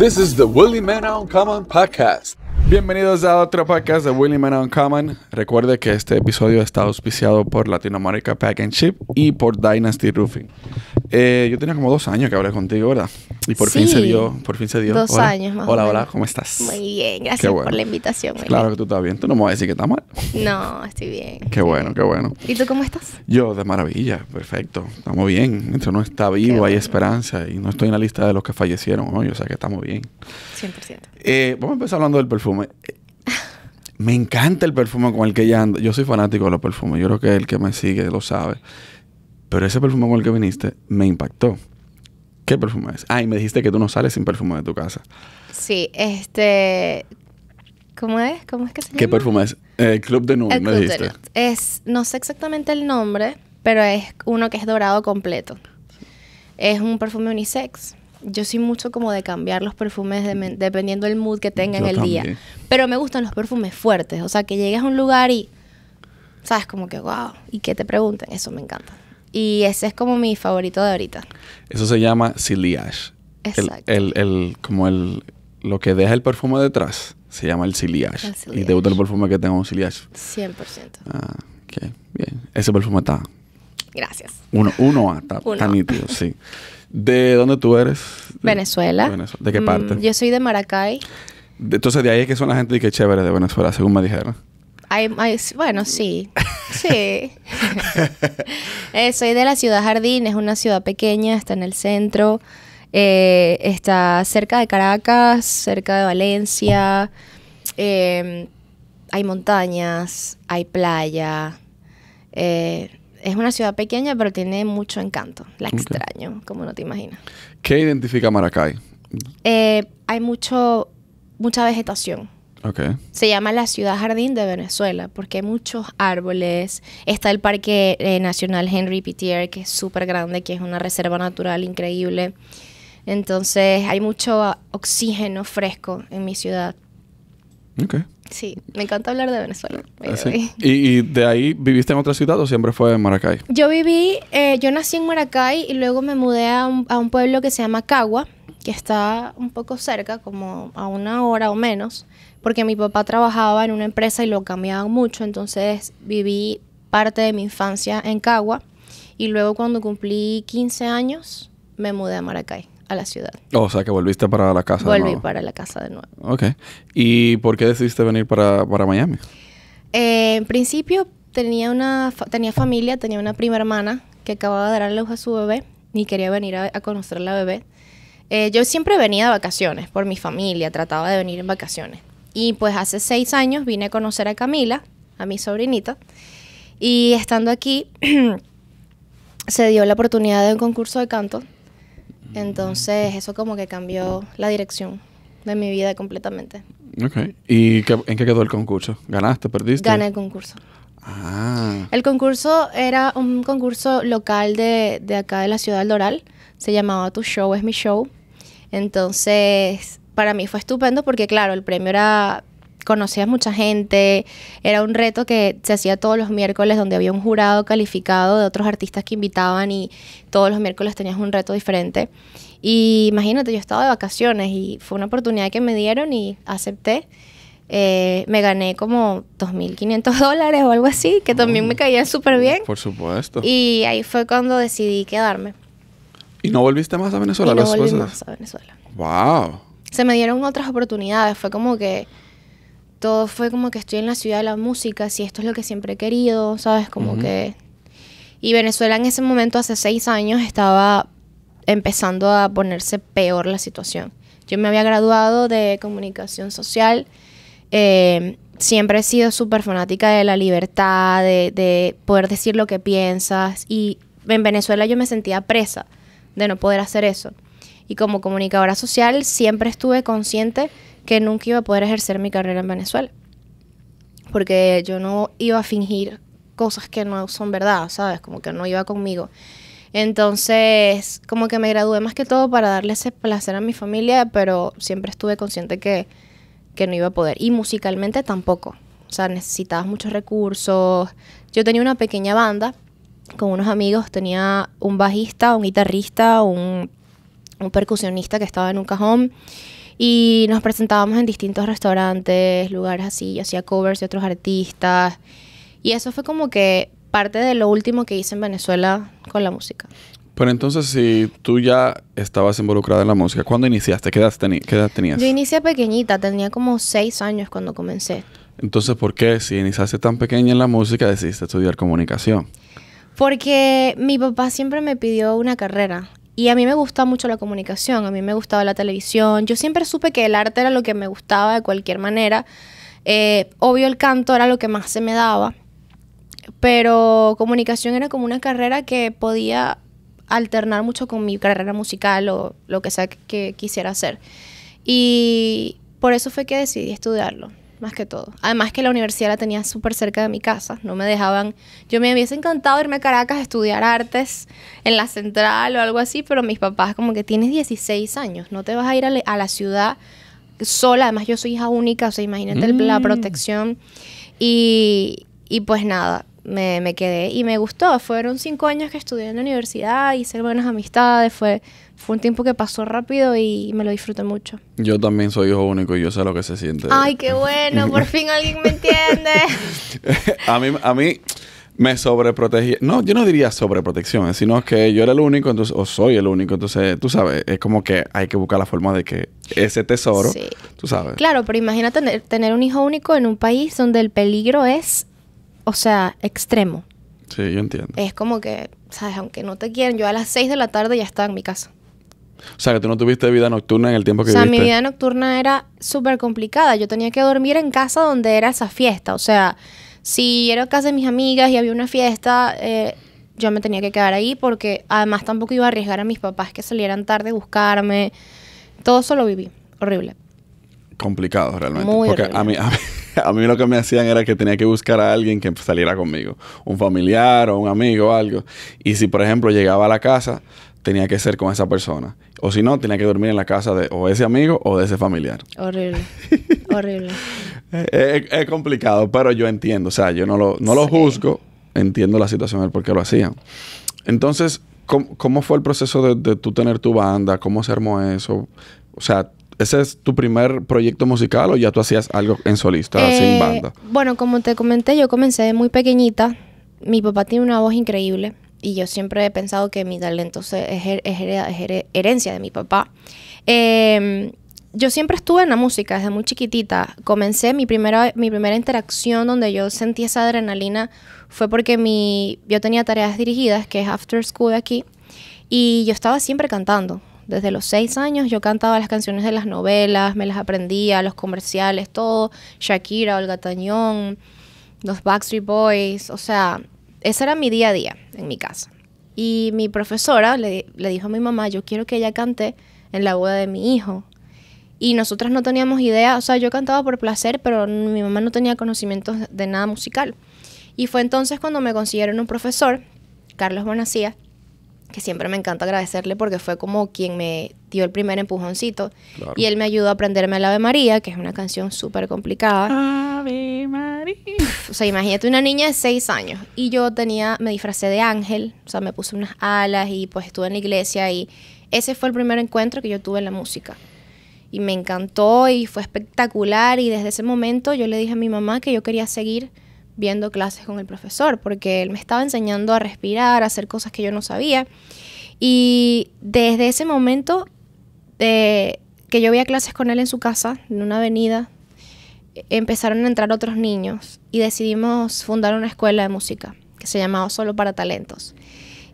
This is the Willie Man on Common podcast. Bienvenidos a otro podcast de Willy Manon Uncommon. Recuerde que este episodio está auspiciado por Latinoamérica Pack and Ship y por Dynasty Roofing. Eh, yo tenía como dos años que hablé contigo, ¿verdad? Y por fin se dio, por fin se dio. Dos años más Hola, hola, ¿cómo estás? Muy bien, gracias por la invitación. Claro que tú estás bien, tú no me vas a decir que estás mal. No, estoy bien. Qué bueno, qué bueno. ¿Y tú cómo estás? Yo de maravilla, perfecto, estamos bien. Esto no está vivo, hay esperanza y no estoy en la lista de los que fallecieron hoy, o sea que estamos bien. 100%. Eh, vamos a empezar hablando del perfume. Me encanta el perfume con el que ella ando. Yo soy fanático de los perfumes. Yo creo que el que me sigue lo sabe. Pero ese perfume con el que viniste me impactó. ¿Qué perfume es? Ah, y me dijiste que tú no sales sin perfume de tu casa. Sí, este. ¿Cómo es? ¿Cómo es que se llama? ¿Qué perfume es? El eh, Club de Nude, me dijiste. es, no sé exactamente el nombre, pero es uno que es dorado completo. Es un perfume unisex yo soy mucho como de cambiar los perfumes dependiendo del mood que tenga en el día. Pero me gustan los perfumes fuertes. O sea, que llegues a un lugar y, ¿sabes? Como que, wow. Y que te pregunten. Eso me encanta. Y ese es como mi favorito de ahorita. Eso se llama ciliage. Exacto. El, el, como el, lo que deja el perfume detrás se llama el sillage. Y te gusta el perfume que tenga un por 100%. Ah, ok. Bien. Ese perfume está... Gracias. Uno, uno, ah, está, sí. ¿De dónde tú eres? Venezuela. ¿De, qué mm, parte? yo soy de Maracay. entonces, de ahí es que son la gente y que chévere de Venezuela, según me dijeron. bueno, sí. Sí. Eh, soy de la ciudad Jardín, es una ciudad pequeña, está en el centro. Eh, está cerca de Caracas, cerca de Valencia. Eh, hay montañas, hay playa. Eh, es una ciudad pequeña, pero tiene mucho encanto. La extraño, como no te imaginas. ¿Qué identifica Maracay? Eh, hay mucho, mucha vegetación. Okay. Se llama la ciudad jardín de Venezuela porque hay muchos árboles. Está el Parque eh, Nacional Henry Pittier, que es súper grande, que es una reserva natural increíble. Entonces hay mucho oxígeno fresco en mi ciudad. Okay. Sí, me encanta hablar de Venezuela. Ah, ¿Y, de ahí viviste en otra ciudad o siempre fue en Maracay? Yo viví, eh, yo nací en Maracay y luego me mudé a un, a un, pueblo que se llama Cagua, que está un poco cerca, como a una hora o menos, porque mi papá trabajaba en una empresa y lo cambiaban mucho, entonces viví parte de mi infancia en Cagua y luego cuando cumplí 15 años me mudé a Maracay a la ciudad. Oh, o sea, que volviste para la casa. de nuevo. para la casa de nuevo. Ok. ¿Y por qué decidiste venir para, Miami? Eh, en principio tenía, una tenía familia, tenía una prima hermana que acababa de dar luz a su bebé y quería venir a, conocer a la bebé. Eh, yo siempre venía de vacaciones por mi familia, trataba de venir en vacaciones. Y pues hace seis años vine a conocer a Camila, a mi sobrinita, y estando aquí se dio la oportunidad de un concurso de canto entonces eso como que cambió la dirección de mi vida completamente. Ok. ¿Y en qué quedó el concurso? ¿Ganaste, perdiste? Gané el concurso. Ah. El concurso era un concurso local de, de acá de la ciudad de Doral. Se llamaba Tu Show es mi show. Entonces, para mí fue estupendo porque, claro, el premio era conocías mucha gente. Era un reto que se hacía todos los miércoles donde había un jurado calificado de otros artistas que invitaban y todos los miércoles tenías un reto diferente. Y imagínate, yo estaba de vacaciones y fue una oportunidad que me dieron y acepté. Eh, me gané como 2.500 dólares o algo así, que también me oh, caía súper bien. Por supuesto. Y ahí fue cuando decidí quedarme. ¿Y no volviste más a Venezuela? no volví más a Venezuela. ¡Wow! Se me dieron otras oportunidades. Fue como que todo fue como que estoy en la ciudad de la música, si esto es lo que siempre he querido, ¿sabes? Como que... Y Venezuela en ese momento, hace seis años, estaba empezando a ponerse peor la situación. Yo me había graduado de comunicación social, eh, siempre he sido súper fanática de la libertad, de, poder decir lo que piensas, y en Venezuela yo me sentía presa de no poder hacer eso. Y como comunicadora social siempre estuve consciente que nunca iba a poder ejercer mi carrera en Venezuela. Porque yo no iba a fingir cosas que no son verdad, ¿sabes? Como que no iba conmigo. Entonces, como que me gradué más que todo para darle ese placer a mi familia, pero siempre estuve consciente que, no iba a poder. Y musicalmente tampoco. O sea, necesitabas muchos recursos. Yo tenía una pequeña banda con unos amigos. Tenía un bajista, un guitarrista, un, un percusionista que estaba en un cajón y nos presentábamos en distintos restaurantes, lugares así. Yo hacía covers de otros artistas. Y eso fue como que parte de lo último que hice en Venezuela con la música. Pero entonces, si tú ya estabas involucrada en la música, ¿cuándo iniciaste? ¿Qué edad, ¿Qué edad tenías? Yo inicié pequeñita, tenía como seis años cuando comencé. Entonces, ¿por qué si iniciaste tan pequeña en la música decidiste estudiar comunicación? Porque mi papá siempre me pidió una carrera y a mí me gusta mucho la comunicación, a mí me gustaba la televisión. Yo siempre supe que el arte era lo que me gustaba de cualquier manera. Eh, obvio el canto era lo que más se me daba, pero comunicación era como una carrera que podía alternar mucho con mi carrera musical o lo que sea que quisiera hacer. Y por eso fue que decidí estudiarlo más que todo. Además que la universidad la tenía súper cerca de mi casa, no me dejaban, yo me hubiese encantado irme a Caracas a estudiar artes en la central o algo así, pero mis papás como que tienes 16 años, no te vas a ir a, la ciudad sola, además yo soy hija única, o sea, imagínate la mm. protección. Y, y pues nada, me, me, quedé y me gustó. Fueron cinco años que estudié en la universidad, hice buenas amistades, fue fue un tiempo que pasó rápido y me lo disfruté mucho. Yo también soy hijo único y yo sé lo que se siente. Ay, qué bueno, por fin alguien me entiende. a mí, a mí me sobreprotegía. No, yo no diría sobreprotección, sino que yo era el único, entonces, o soy el único, entonces, tú sabes, es como que hay que buscar la forma de que ese tesoro, sí. tú sabes. Claro, pero imagínate tener, tener un hijo único en un país donde el peligro es, o sea, extremo. Sí, yo entiendo. Es como que, ¿sabes? Aunque no te quieran, yo a las 6 de la tarde ya estaba en mi casa. O sea, que tú no tuviste vida nocturna en el tiempo que viviste. O sea, mi vida nocturna era súper complicada. Yo tenía que dormir en casa donde era esa fiesta. O sea, si era casa de mis amigas y había una fiesta, eh, yo me tenía que quedar ahí porque además tampoco iba a arriesgar a mis papás que salieran tarde a buscarme. Todo eso lo viví. Horrible. Complicado, realmente. Muy porque a mí... A mí a mí lo que me hacían era que tenía que buscar a alguien que saliera conmigo, un familiar o un amigo o algo. Y si, por ejemplo, llegaba a la casa, tenía que ser con esa persona. O si no, tenía que dormir en la casa de o ese amigo o de ese familiar. Horrible. Horrible. Es, complicado, pero yo entiendo. O sea, yo no lo, no lo juzgo. Entiendo la situación del por qué lo hacían. Entonces, ¿cómo, fue el proceso de, de, tú tener tu banda? ¿Cómo se armó eso? O sea, ¿ese es tu primer proyecto musical o ya tú hacías algo en solista, eh, sin banda? Bueno, como te comenté, yo comencé muy pequeñita. Mi papá tiene una voz increíble y yo siempre he pensado que mi talento es, herencia de mi papá. Em, yo siempre estuve en la música desde muy chiquitita. Comencé mi primera, mi primera interacción donde yo sentí esa adrenalina fue porque mi, yo tenía tareas dirigidas, que es After School aquí, y yo estaba siempre cantando. Desde los seis años yo cantaba las canciones de las novelas, me las aprendía, los comerciales, todo. Shakira, Olga Tañón, los Backstreet Boys, o sea, ese era mi día a día en mi casa. Y mi profesora le, dijo a mi mamá, yo quiero que ella cante en la boda de mi hijo. Y nosotras no teníamos idea, o sea, yo cantaba por placer, pero mi mamá no tenía conocimientos de nada musical. Y fue entonces cuando me consiguieron un profesor, Carlos Bonacía, que siempre me encanta agradecerle porque fue como quien me dio el primer empujoncito. Y él me ayudó a aprenderme la Ave María, que es una canción súper complicada. Ave María. o sea, imagínate una niña de seis años. Y yo tenía, me disfracé de ángel, o sea, me puse unas alas y pues estuve en la iglesia y ese fue el primer encuentro que yo tuve en la música. Y me encantó y fue espectacular y desde ese momento yo le dije a mi mamá que yo quería seguir viendo clases con el profesor, porque él me estaba enseñando a respirar, a hacer cosas que yo no sabía. Y desde ese momento de eh, que yo veía clases con él en su casa, en una avenida, e, empezaron a entrar otros niños y decidimos fundar una escuela de música que se llamaba Solo para Talentos.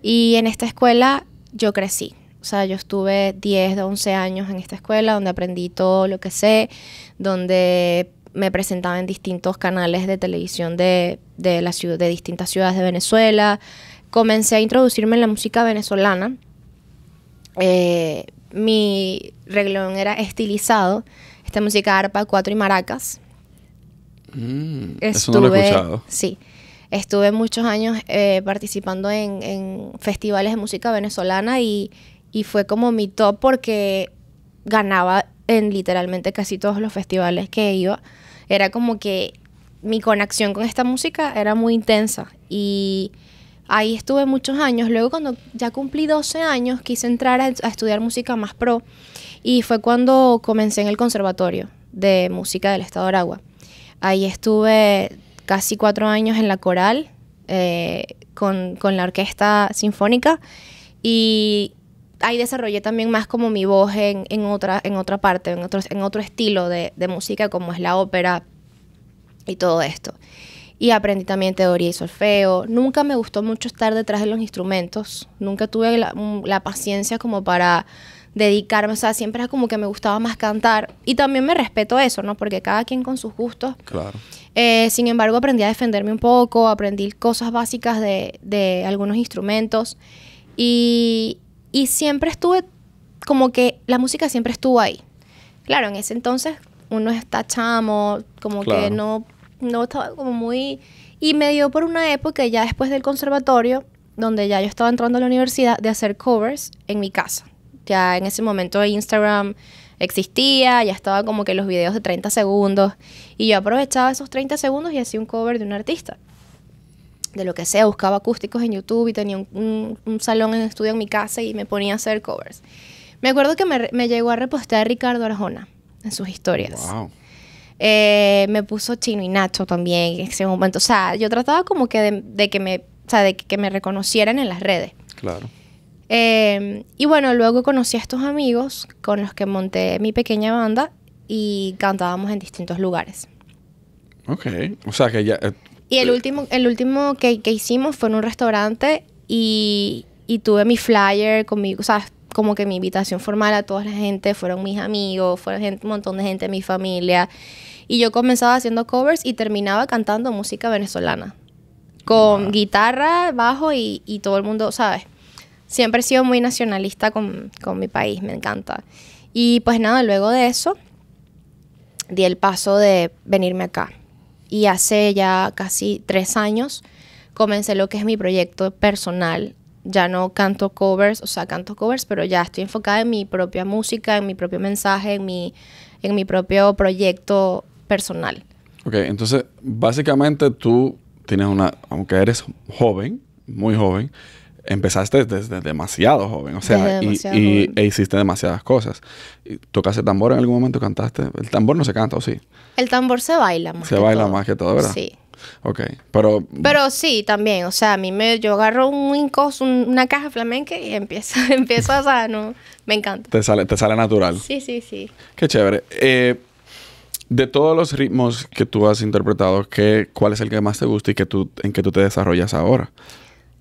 Y en esta escuela yo crecí. O sea, yo estuve 10, 11 años en esta escuela donde aprendí todo lo que sé, donde me presentaba en distintos canales de televisión de, la ciudad, de distintas ciudades de Venezuela. Comencé a introducirme en la música venezolana. Eh, mi reglón era estilizado. Esta música arpa, cuatro y maracas. Mm, eso no lo he escuchado. Sí. Estuve muchos años eh, participando en, festivales de música venezolana y, y fue como mi top porque ganaba en literalmente casi todos los festivales que iba era como que mi conexión con esta música era muy intensa y ahí estuve muchos años. Luego cuando ya cumplí 12 años quise entrar a, estudiar música más pro y fue cuando comencé en el conservatorio de música del estado de Aragua. Ahí estuve casi cuatro años en la coral eh, con, con la orquesta sinfónica y ahí desarrollé también más como mi voz en, en otra, en otra parte, en otro, en otro estilo de, de, música como es la ópera y todo esto. Y aprendí también teoría y solfeo. Nunca me gustó mucho estar detrás de los instrumentos. Nunca tuve la, mm, paciencia como para dedicarme, o sea, siempre era como que me gustaba más cantar y también me respeto eso, ¿no? Porque cada quien con sus gustos. Claro. Eh, sin embargo, aprendí a defenderme un poco, aprendí cosas básicas de, de algunos instrumentos y, y siempre estuve como que la música siempre estuvo ahí. Claro, en ese entonces uno está chamo, como que no, no estaba como muy... Y me dio por una época, ya después del conservatorio, donde ya yo estaba entrando a la universidad, de hacer covers en mi casa. Ya en ese momento Instagram existía, ya estaba como que los videos de 30 segundos. Y yo aprovechaba esos 30 segundos y hacía un cover de un artista de lo que sea, buscaba acústicos en YouTube y tenía un, salón en estudio en mi casa y me ponía a hacer covers. Me acuerdo que me, llegó a repostear Ricardo Arjona en sus historias. Wow. Eh, me puso Chino y Nacho también en ese momento. O sea, yo trataba como que de, que me, o sea, de que me reconocieran en las redes. Claro. Eh, y bueno, luego conocí a estos amigos con los que monté mi pequeña banda y cantábamos en distintos lugares. Ok, o sea que ya, eh, y el último, el último que, que hicimos fue en un restaurante y, y tuve mi flyer conmigo, o sea, como que mi invitación formal a toda la gente, fueron mis amigos, fueron gente, un montón de gente de mi familia. Y yo comenzaba haciendo covers y terminaba cantando música venezolana. Con guitarra, bajo y, y, todo el mundo, ¿sabes? Siempre he sido muy nacionalista con, con, mi país, me encanta. Y pues nada, luego de eso, di el paso de venirme acá. Y hace ya casi tres años comencé lo que es mi proyecto personal. Ya no canto covers, o sea, canto covers, pero ya estoy enfocada en mi propia música, en mi propio mensaje, en mi, en mi propio proyecto personal. Ok, entonces básicamente tú tienes una, aunque eres joven, muy joven, empezaste desde demasiado joven, o sea, y, e hiciste demasiadas cosas. ¿Tocaste tambor en algún momento? ¿Cantaste? El tambor no se canta, ¿o sí? El tambor se baila más. Se baila más que todo, ¿verdad? Sí. Ok, pero... Pero sí, también, o sea, a mí me, yo agarro un incos, una caja flamenca y empiezo, empiezo a, no, me encanta. Te sale, te sale natural. Sí, sí, sí. Qué chévere. Eh, de todos los ritmos que tú has interpretado, ¿qué, ¿cuál es el que más te gusta y que tú, en que tú te desarrollas ahora?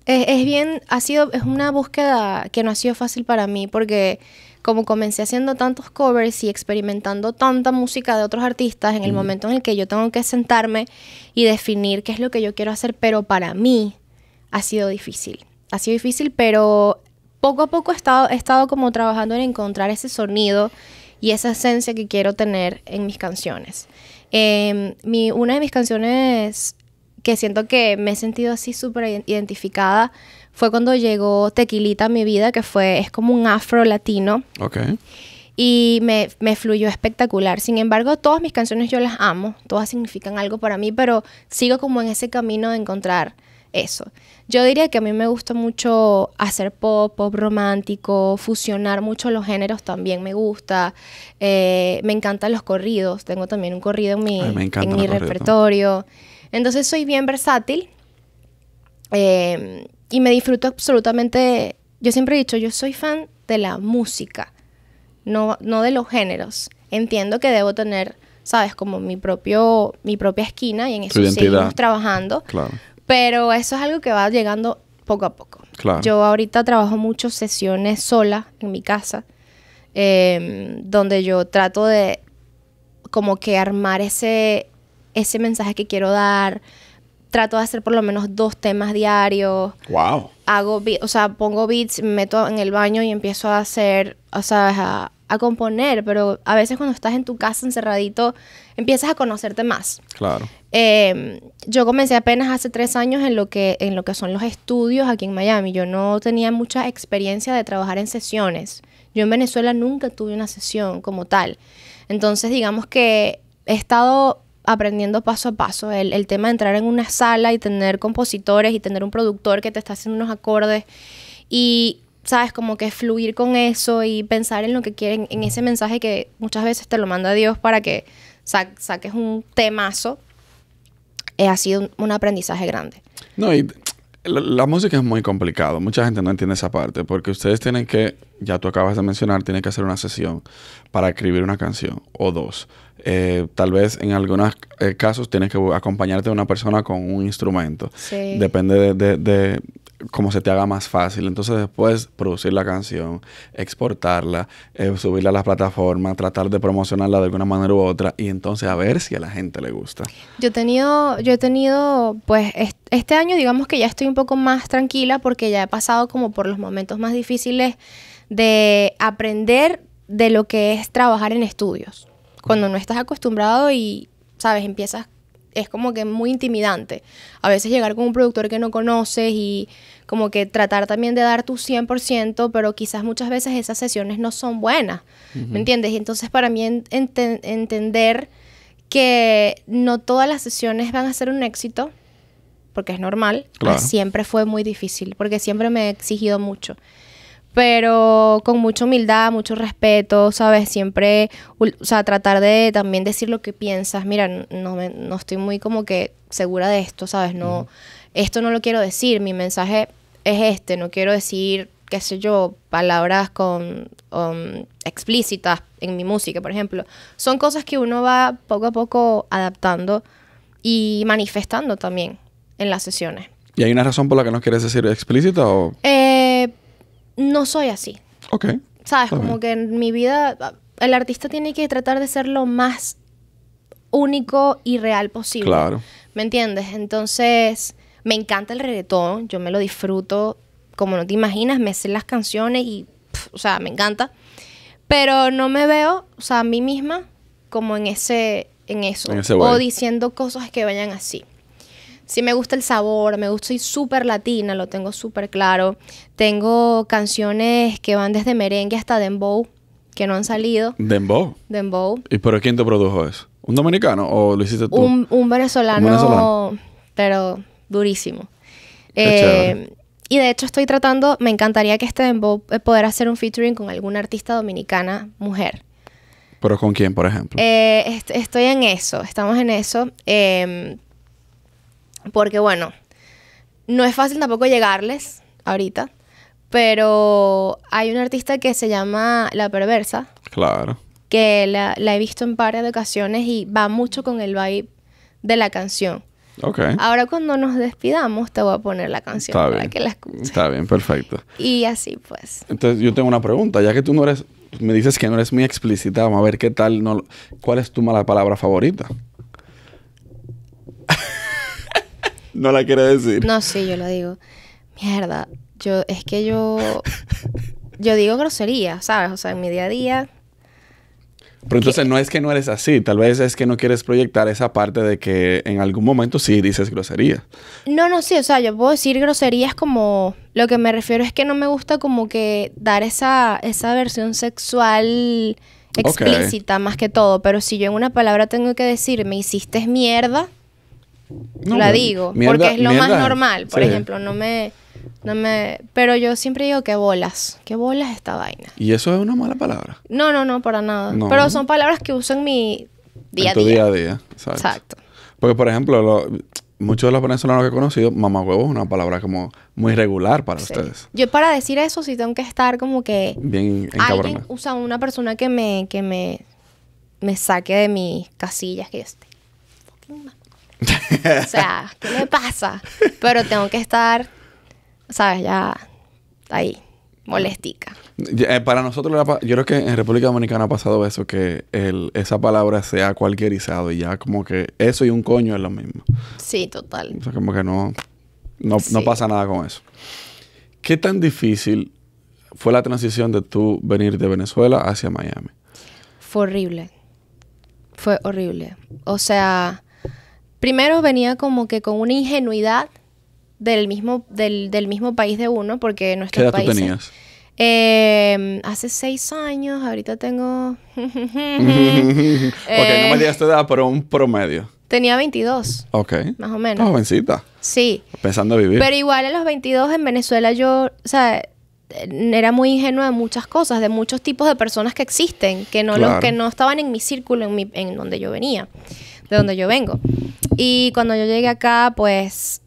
Es, bien, ha sido, es una búsqueda que no ha sido fácil para mí porque como comencé haciendo tantos covers y experimentando tanta música de otros artistas, en el momento en el que yo tengo que sentarme y definir qué es lo que yo quiero hacer, pero para mí ha sido difícil. Ha sido difícil, pero poco a poco he estado, he estado como trabajando en encontrar ese sonido y esa esencia que quiero tener en mis canciones. Em, mi, una de mis canciones que siento que me he sentido así súper identificada, fue cuando llegó Tequilita a mi vida, que fue, es como un afro latino. Y me, me fluyó espectacular. Sin embargo, todas mis canciones yo las amo, todas significan algo para mí, pero sigo como en ese camino de encontrar eso. Yo diría que a mí me gusta mucho hacer pop, pop romántico, fusionar mucho los géneros también me gusta. Eh, me encantan los corridos, tengo también un corrido en mi, en repertorio. Entonces soy bien versátil eh, y me disfruto absolutamente. Yo siempre he dicho, yo soy fan de la música, no, no de los géneros. Entiendo que debo tener, sabes, como mi propio, mi propia esquina y en eso seguimos trabajando. Claro. Pero eso es algo que va llegando poco a poco. Yo ahorita trabajo muchas sesiones sola en mi casa, em, donde yo trato de como que armar ese, ese mensaje que quiero dar. Trato de hacer por lo menos dos temas diarios. Wow. Hago, o sea, pongo beats, me meto en el baño y empiezo a hacer, o sea, a, a componer, pero a veces cuando estás en tu casa encerradito, empiezas a conocerte más. Claro. Eh, yo comencé apenas hace tres años en lo, que, en lo que son los estudios aquí en Miami. Yo no tenía mucha experiencia de trabajar en sesiones. Yo en Venezuela nunca tuve una sesión como tal. Entonces, digamos que he estado aprendiendo paso a paso. El, el tema de entrar en una sala y tener compositores y tener un productor que te está haciendo unos acordes. Y sabes, como que fluir con eso y pensar en lo que quieren, en ese mensaje que muchas veces te lo manda Dios para que saques un temazo, eh, ha sido un, aprendizaje grande. No, y la, música es muy complicado, mucha gente no entiende esa parte, porque ustedes tienen que, ya tú acabas de mencionar, tienen que hacer una sesión para escribir una canción o dos. Eh, tal vez en algunos eh, casos tienes que acompañarte a una persona con un instrumento. Sí. Depende de como se te haga más fácil. Entonces después producir la canción, exportarla, eh, subirla a las plataformas, tratar de promocionarla de alguna manera u otra y entonces a ver si a la gente le gusta. Yo he tenido, yo he tenido, pues este año digamos que ya estoy un poco más tranquila porque ya he pasado como por los momentos más difíciles de aprender de lo que es trabajar en estudios. Cuando no estás acostumbrado y, sabes, empiezas es como que muy intimidante. A veces llegar con un productor que no conoces y como que tratar también de dar tu 100%, pero quizás muchas veces esas sesiones no son buenas, ¿me entiendes? Y entonces para mí entender que no todas las sesiones van a ser un éxito, porque es normal, siempre fue muy difícil, porque siempre me he exigido mucho pero con mucha humildad, mucho respeto, ¿sabes? Siempre, o sea, tratar de también decir lo que piensas. Mira, no, no estoy muy como que segura de esto, ¿sabes? No, esto no lo quiero decir, mi mensaje es este, no quiero decir, qué sé yo, palabras con um, explícitas en mi música, por ejemplo. Son cosas que uno va poco a poco adaptando y manifestando también en las sesiones. ¿Y hay una razón por la que no quieres decir explícita o...? Eh, no soy así. Ok. ¿Sabes? como que en mi vida el artista tiene que tratar de ser lo más único y real posible. Claro. ¿Me entiendes? Entonces, me encanta el reggaetón, yo me lo disfruto como no te imaginas, me sé las canciones y, o sea, me encanta. Pero no me veo, o sea, a mí misma como en ese, en eso. o diciendo cosas que vayan así. Sí me gusta el sabor, me gusta, soy súper latina, lo tengo súper claro. Tengo canciones que van desde merengue hasta dembow, que no han salido. ¿Dembow? Dembow. ¿Y por quién te produjo eso? ¿Un dominicano o lo hiciste tú? Un, venezolano, pero durísimo. Eh, y de hecho estoy tratando, me encantaría que este dembow eh, pudiera hacer un featuring con alguna artista dominicana mujer. ¿Pero con quién, por ejemplo? Eh, estoy en eso, estamos en eso. Em, porque bueno, no es fácil tampoco llegarles ahorita, pero hay una artista que se llama La Perversa. Claro. Que la, he visto en varias ocasiones y va mucho con el vibe de la canción. Okay. Ahora cuando nos despidamos te voy a poner la canción para bien. que la escuches. Está bien, perfecto. Y así pues. Entonces yo tengo una pregunta, ya que tú no eres, me dices que no eres muy explícita, vamos a ver qué tal, no, ¿cuál es tu mala palabra favorita? no la quiere decir. No, sí, yo lo digo. Mierda, yo, es que yo, yo digo grosería, ¿sabes? O sea, en mi día a día. Pero entonces no es que no eres así, tal vez es que no quieres proyectar esa parte de que en algún momento sí dices grosería. No, no, sí, o sea, yo puedo decir groserías como lo que me refiero es que no me gusta como que dar esa esa versión sexual explícita más que todo, pero si yo en una palabra tengo que decir me hiciste mierda, no, la digo, porque es lo más normal. Por ejemplo, no me, me... Pero yo siempre digo que bolas, que bolas esta vaina. ¿Y eso es una mala palabra? No, no, no, para nada. Pero son palabras que uso en mi día a día. a día, exacto. Porque, por ejemplo, muchos de los venezolanos que he conocido, mamá huevo es una palabra como muy regular para ustedes. Yo para decir eso sí tengo que estar como que... Bien alguien, usa una persona que me... Que me me saque de mis casillas que esté fucking o sea, ¿qué le pasa? Pero tengo que estar, ¿sabes? Ya ahí, molestica. Eh, para nosotros, yo creo que en República Dominicana ha pasado eso, que esa palabra se ha cualquierizado y ya como que eso y un coño es lo mismo. Sí, total. O sea, como que no, no, no pasa nada con eso. ¿Qué tan difícil fue la transición de tú venir de Venezuela hacia Miami? Fue horrible. Fue horrible. O sea, primero venía como que con una ingenuidad del mismo, del, mismo país de uno, porque país. ¿Qué edad tú tenías? Em, hace seis años, ahorita tengo... ok, no me em, digas tu edad, pero un promedio. Tenía 22. Ok. Más o menos. Ah, jovencita. Sí. Pensando vivir. Pero igual a los 22 en Venezuela yo, o sea, era muy ingenua de muchas cosas, de muchos tipos de personas que existen, que no, que no estaban en mi círculo, en, en donde yo venía de donde yo vengo. Y cuando yo llegué acá, pues,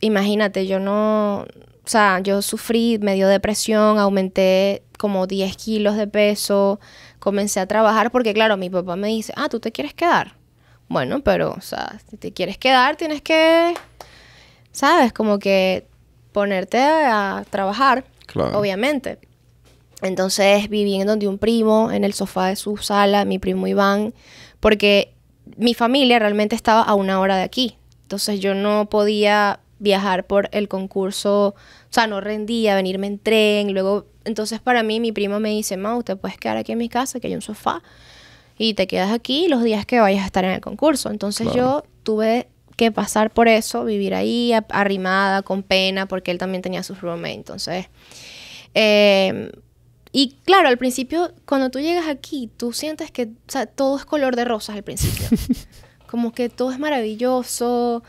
imagínate, yo no, o sea, yo sufrí, me dio depresión, aumenté como 10 kilos de peso, comencé a trabajar porque, claro, mi papá me dice, ah, tú te quieres quedar. Bueno, pero, o sea, si te quieres quedar, tienes que, ¿sabes? Como que ponerte a trabajar, claro. obviamente. Entonces viví en donde un primo, en el sofá de su sala, mi primo Iván, porque mi familia realmente estaba a una hora de aquí. Entonces yo no podía viajar por el concurso, o sea, no rendía, venirme en tren. Luego, entonces para mí mi primo me dice, Mau, te puedes quedar aquí en mi casa, que hay un sofá, y te quedas aquí los días que vayas a estar en el concurso. Entonces yo tuve que pasar por eso, vivir ahí arrimada, con pena, porque él también tenía sus roommates. Entonces, eh, y claro, al principio, cuando tú llegas aquí, tú sientes que todo es color de rosas al principio. Como que todo es maravilloso.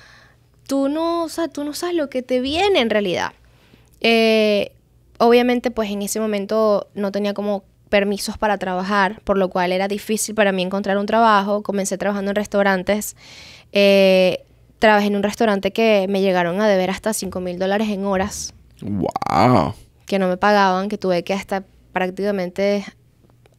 Tú no, o tú no sabes lo que te viene en realidad. Eh, obviamente, pues en ese momento no tenía como permisos para trabajar, por lo cual era difícil para mí encontrar un trabajo. Comencé trabajando en restaurantes. Eh, trabajé en un restaurante que me llegaron a deber hasta 5 mil dólares en horas. ¡Wow! Que no me pagaban, que tuve que hasta prácticamente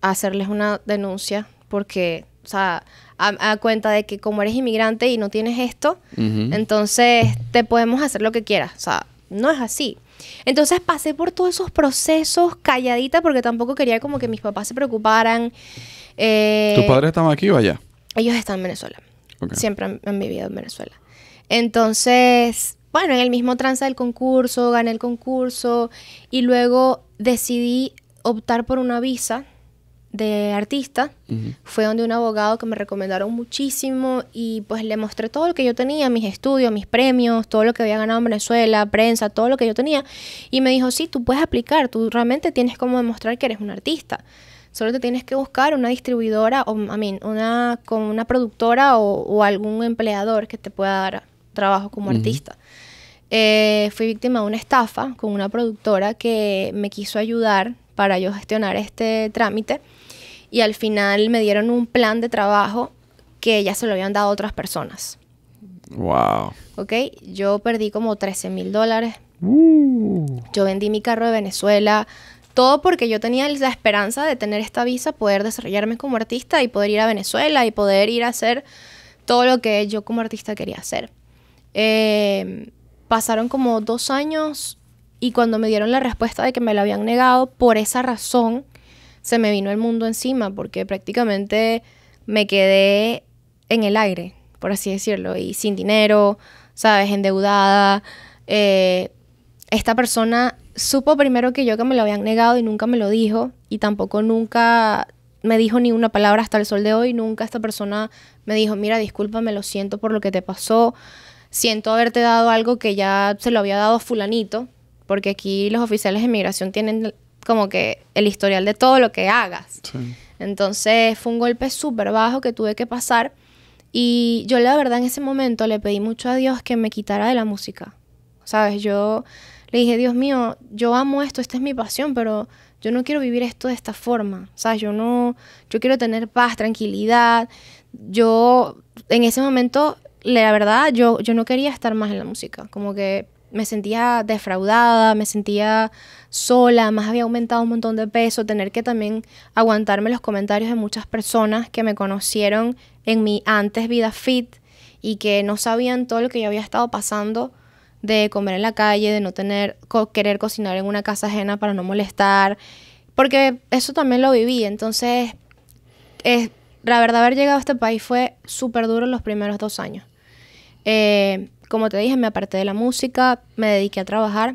hacerles una denuncia porque, o sea, a, cuenta de que como eres inmigrante y no tienes esto, entonces te podemos hacer lo que quieras. O sea, no es así. Entonces pasé por todos esos procesos calladita porque tampoco quería como que mis papás se preocuparan. Eh, ¿Tus padres estaban aquí o allá? Ellos están en Venezuela. Siempre han, han, vivido en Venezuela. Entonces, bueno, en el mismo trance del concurso, gané el concurso y luego decidí optar por una visa de artista. Fue donde un abogado que me recomendaron muchísimo y pues le mostré todo lo que yo tenía, mis estudios, mis premios, todo lo que había ganado en Venezuela, prensa, todo lo que yo tenía. Y me dijo, sí, tú puedes aplicar, tú realmente tienes como demostrar que eres un artista. Solo te tienes que buscar una distribuidora o, I mean, una, con una productora o, algún empleador que te pueda dar trabajo como artista. Eh, fui víctima de una estafa con una productora que me quiso ayudar para yo gestionar este trámite y al final me dieron un plan de trabajo que ya se lo habían dado a otras personas. Wow. Ok, yo perdí como 13 mil dólares. Uh. Yo vendí mi carro de Venezuela, todo porque yo tenía la esperanza de tener esta visa, poder desarrollarme como artista y poder ir a Venezuela y poder ir a hacer todo lo que yo como artista quería hacer. Eh, pasaron como dos años, y cuando me dieron la respuesta de que me lo habían negado, por esa razón se me vino el mundo encima, porque prácticamente me quedé en el aire, por así decirlo, y sin dinero, ¿sabes? Endeudada. Eh, esta persona supo primero que yo que me lo habían negado y nunca me lo dijo, y tampoco nunca me dijo ni una palabra hasta el sol de hoy, nunca esta persona me dijo, mira, discúlpame, lo siento por lo que te pasó, siento haberte dado algo que ya se lo había dado fulanito, porque aquí los oficiales de inmigración tienen como que el historial de todo lo que hagas. Entonces fue un golpe súper bajo que tuve que pasar y yo la verdad en ese momento le pedí mucho a Dios que me quitara de la música. ¿Sabes? Yo le dije, Dios mío, yo amo esto, esta es mi pasión, pero yo no quiero vivir esto de esta forma. ¿Sabes? Yo no, yo quiero tener paz, tranquilidad. Yo en ese momento, la verdad, yo, yo no quería estar más en la música. Como que me sentía defraudada, me sentía sola, más había aumentado un montón de peso, tener que también aguantarme los comentarios de muchas personas que me conocieron en mi antes vida fit y que no sabían todo lo que yo había estado pasando de comer en la calle, de no tener querer cocinar en una casa ajena para no molestar, porque eso también lo viví, entonces es, la verdad haber llegado a este país fue súper duro los primeros dos años. Eh, como te dije, me aparté de la música, me dediqué a trabajar.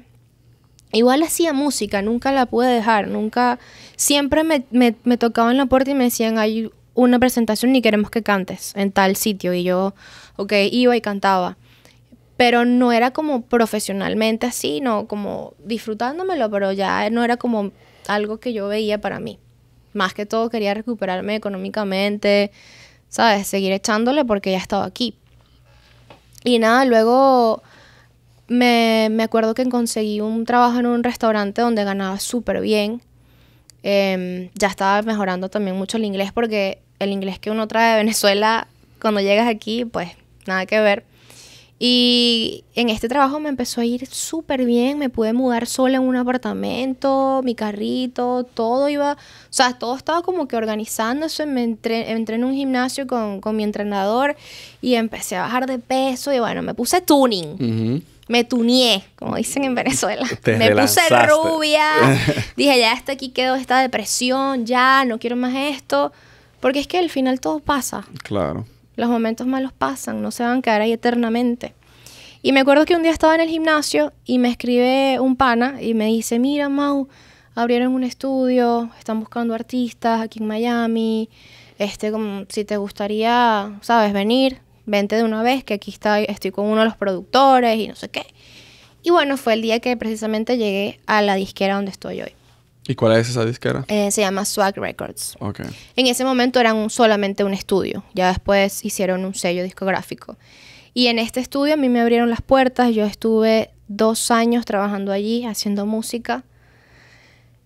Igual hacía música, nunca la pude dejar, nunca, siempre me, me, me tocaban la puerta y me decían, hay una presentación y queremos que cantes en tal sitio. Y yo, ok, iba y cantaba. Pero no era como profesionalmente así, no, como disfrutándomelo, pero ya no era como algo que yo veía para mí. Más que todo quería recuperarme económicamente, ¿sabes? Seguir echándole porque ya estaba aquí. Y nada, luego me, me acuerdo que conseguí un trabajo en un restaurante donde ganaba súper bien. Em, ya estaba mejorando también mucho el inglés porque el inglés que uno trae de Venezuela cuando llegas aquí, pues nada que ver. Y en este trabajo me empezó a ir súper bien, me pude mudar sola en un apartamento, mi carrito, todo iba, o sea, todo estaba como que organizándose, me entré, en un gimnasio con, mi entrenador y empecé a bajar de peso y bueno, me puse tuning. Me tuneé, como dicen en Venezuela. me puse rubia. Dije, ya hasta aquí quedó esta depresión, ya no quiero más esto. Porque es que al final todo pasa. Claro los momentos malos pasan, no se van a quedar ahí eternamente. Y me acuerdo que un día estaba en el gimnasio y me escribe un pana y me dice, mira Mau, abrieron un estudio, están buscando artistas aquí en Miami, este, como, si te gustaría, sabes, venir, vente de una vez, que aquí estoy con uno de los productores y no sé qué. Y bueno, fue el día que precisamente llegué a la disquera donde estoy hoy. ¿Y cuál es esa disquera? Eh, se llama Swag Records. Okay. En ese momento eran solamente un estudio. Ya después hicieron un sello discográfico. Y en este estudio a mí me abrieron las puertas. Yo estuve dos años trabajando allí, haciendo música.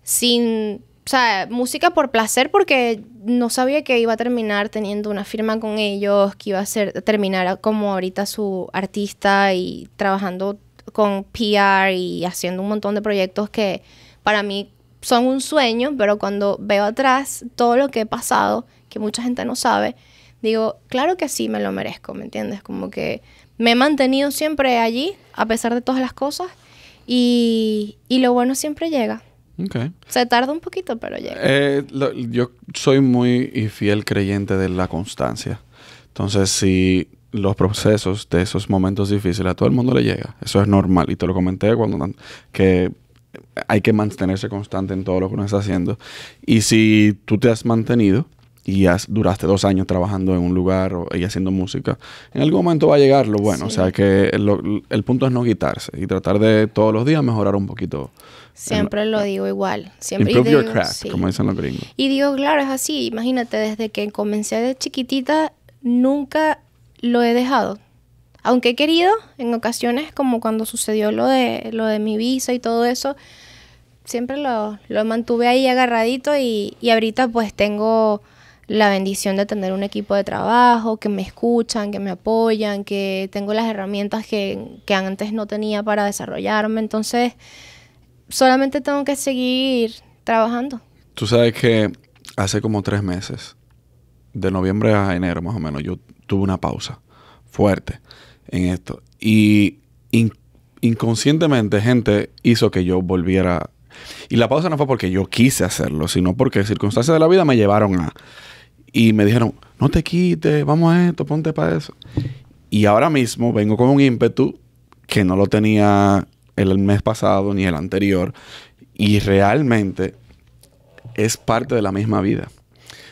Sin. O sea, música por placer, porque no sabía que iba a terminar teniendo una firma con ellos, que iba a ser, terminar como ahorita su artista y trabajando con PR y haciendo un montón de proyectos que para mí son un sueño, pero cuando veo atrás todo lo que he pasado, que mucha gente no sabe, digo, claro que sí me lo merezco, ¿me entiendes? Como que me he mantenido siempre allí, a pesar de todas las cosas, y, y lo bueno siempre llega. Okay. Se tarda un poquito, pero llega. Eh, yo soy muy fiel creyente de la constancia. Entonces, si los procesos de esos momentos difíciles a todo el mundo le llega, eso es normal. Y te lo comenté cuando que hay que mantenerse constante en todo lo que uno está haciendo. Y si tú te has mantenido y has, duraste dos años trabajando en un lugar o, y haciendo música, en algún momento va a llegar lo bueno. O sea que el punto es no quitarse y tratar de todos los días mejorar un poquito. Siempre lo digo igual. Siempre, improve your craft, como dicen los gringos. Y digo, claro, es así. Imagínate, desde que comencé de chiquitita, nunca lo he dejado. Aunque he querido, en ocasiones, como cuando sucedió lo de, lo de mi visa y todo eso, siempre lo, mantuve ahí agarradito y, ahorita pues tengo la bendición de tener un equipo de trabajo, que me escuchan, que me apoyan, que tengo las herramientas que, que, antes no tenía para desarrollarme. Entonces, solamente tengo que seguir trabajando. Tú sabes que hace como tres meses, de noviembre a enero más o menos, yo tuve una pausa fuerte en esto. Y inconscientemente, gente, hizo que yo volviera. Y la pausa no fue porque yo quise hacerlo, sino porque circunstancias de la vida me llevaron a. Y me dijeron, no te quites, vamos a esto, ponte para eso. Y ahora mismo vengo con un ímpetu que no lo tenía el mes pasado ni el anterior. Y realmente es parte de la misma vida.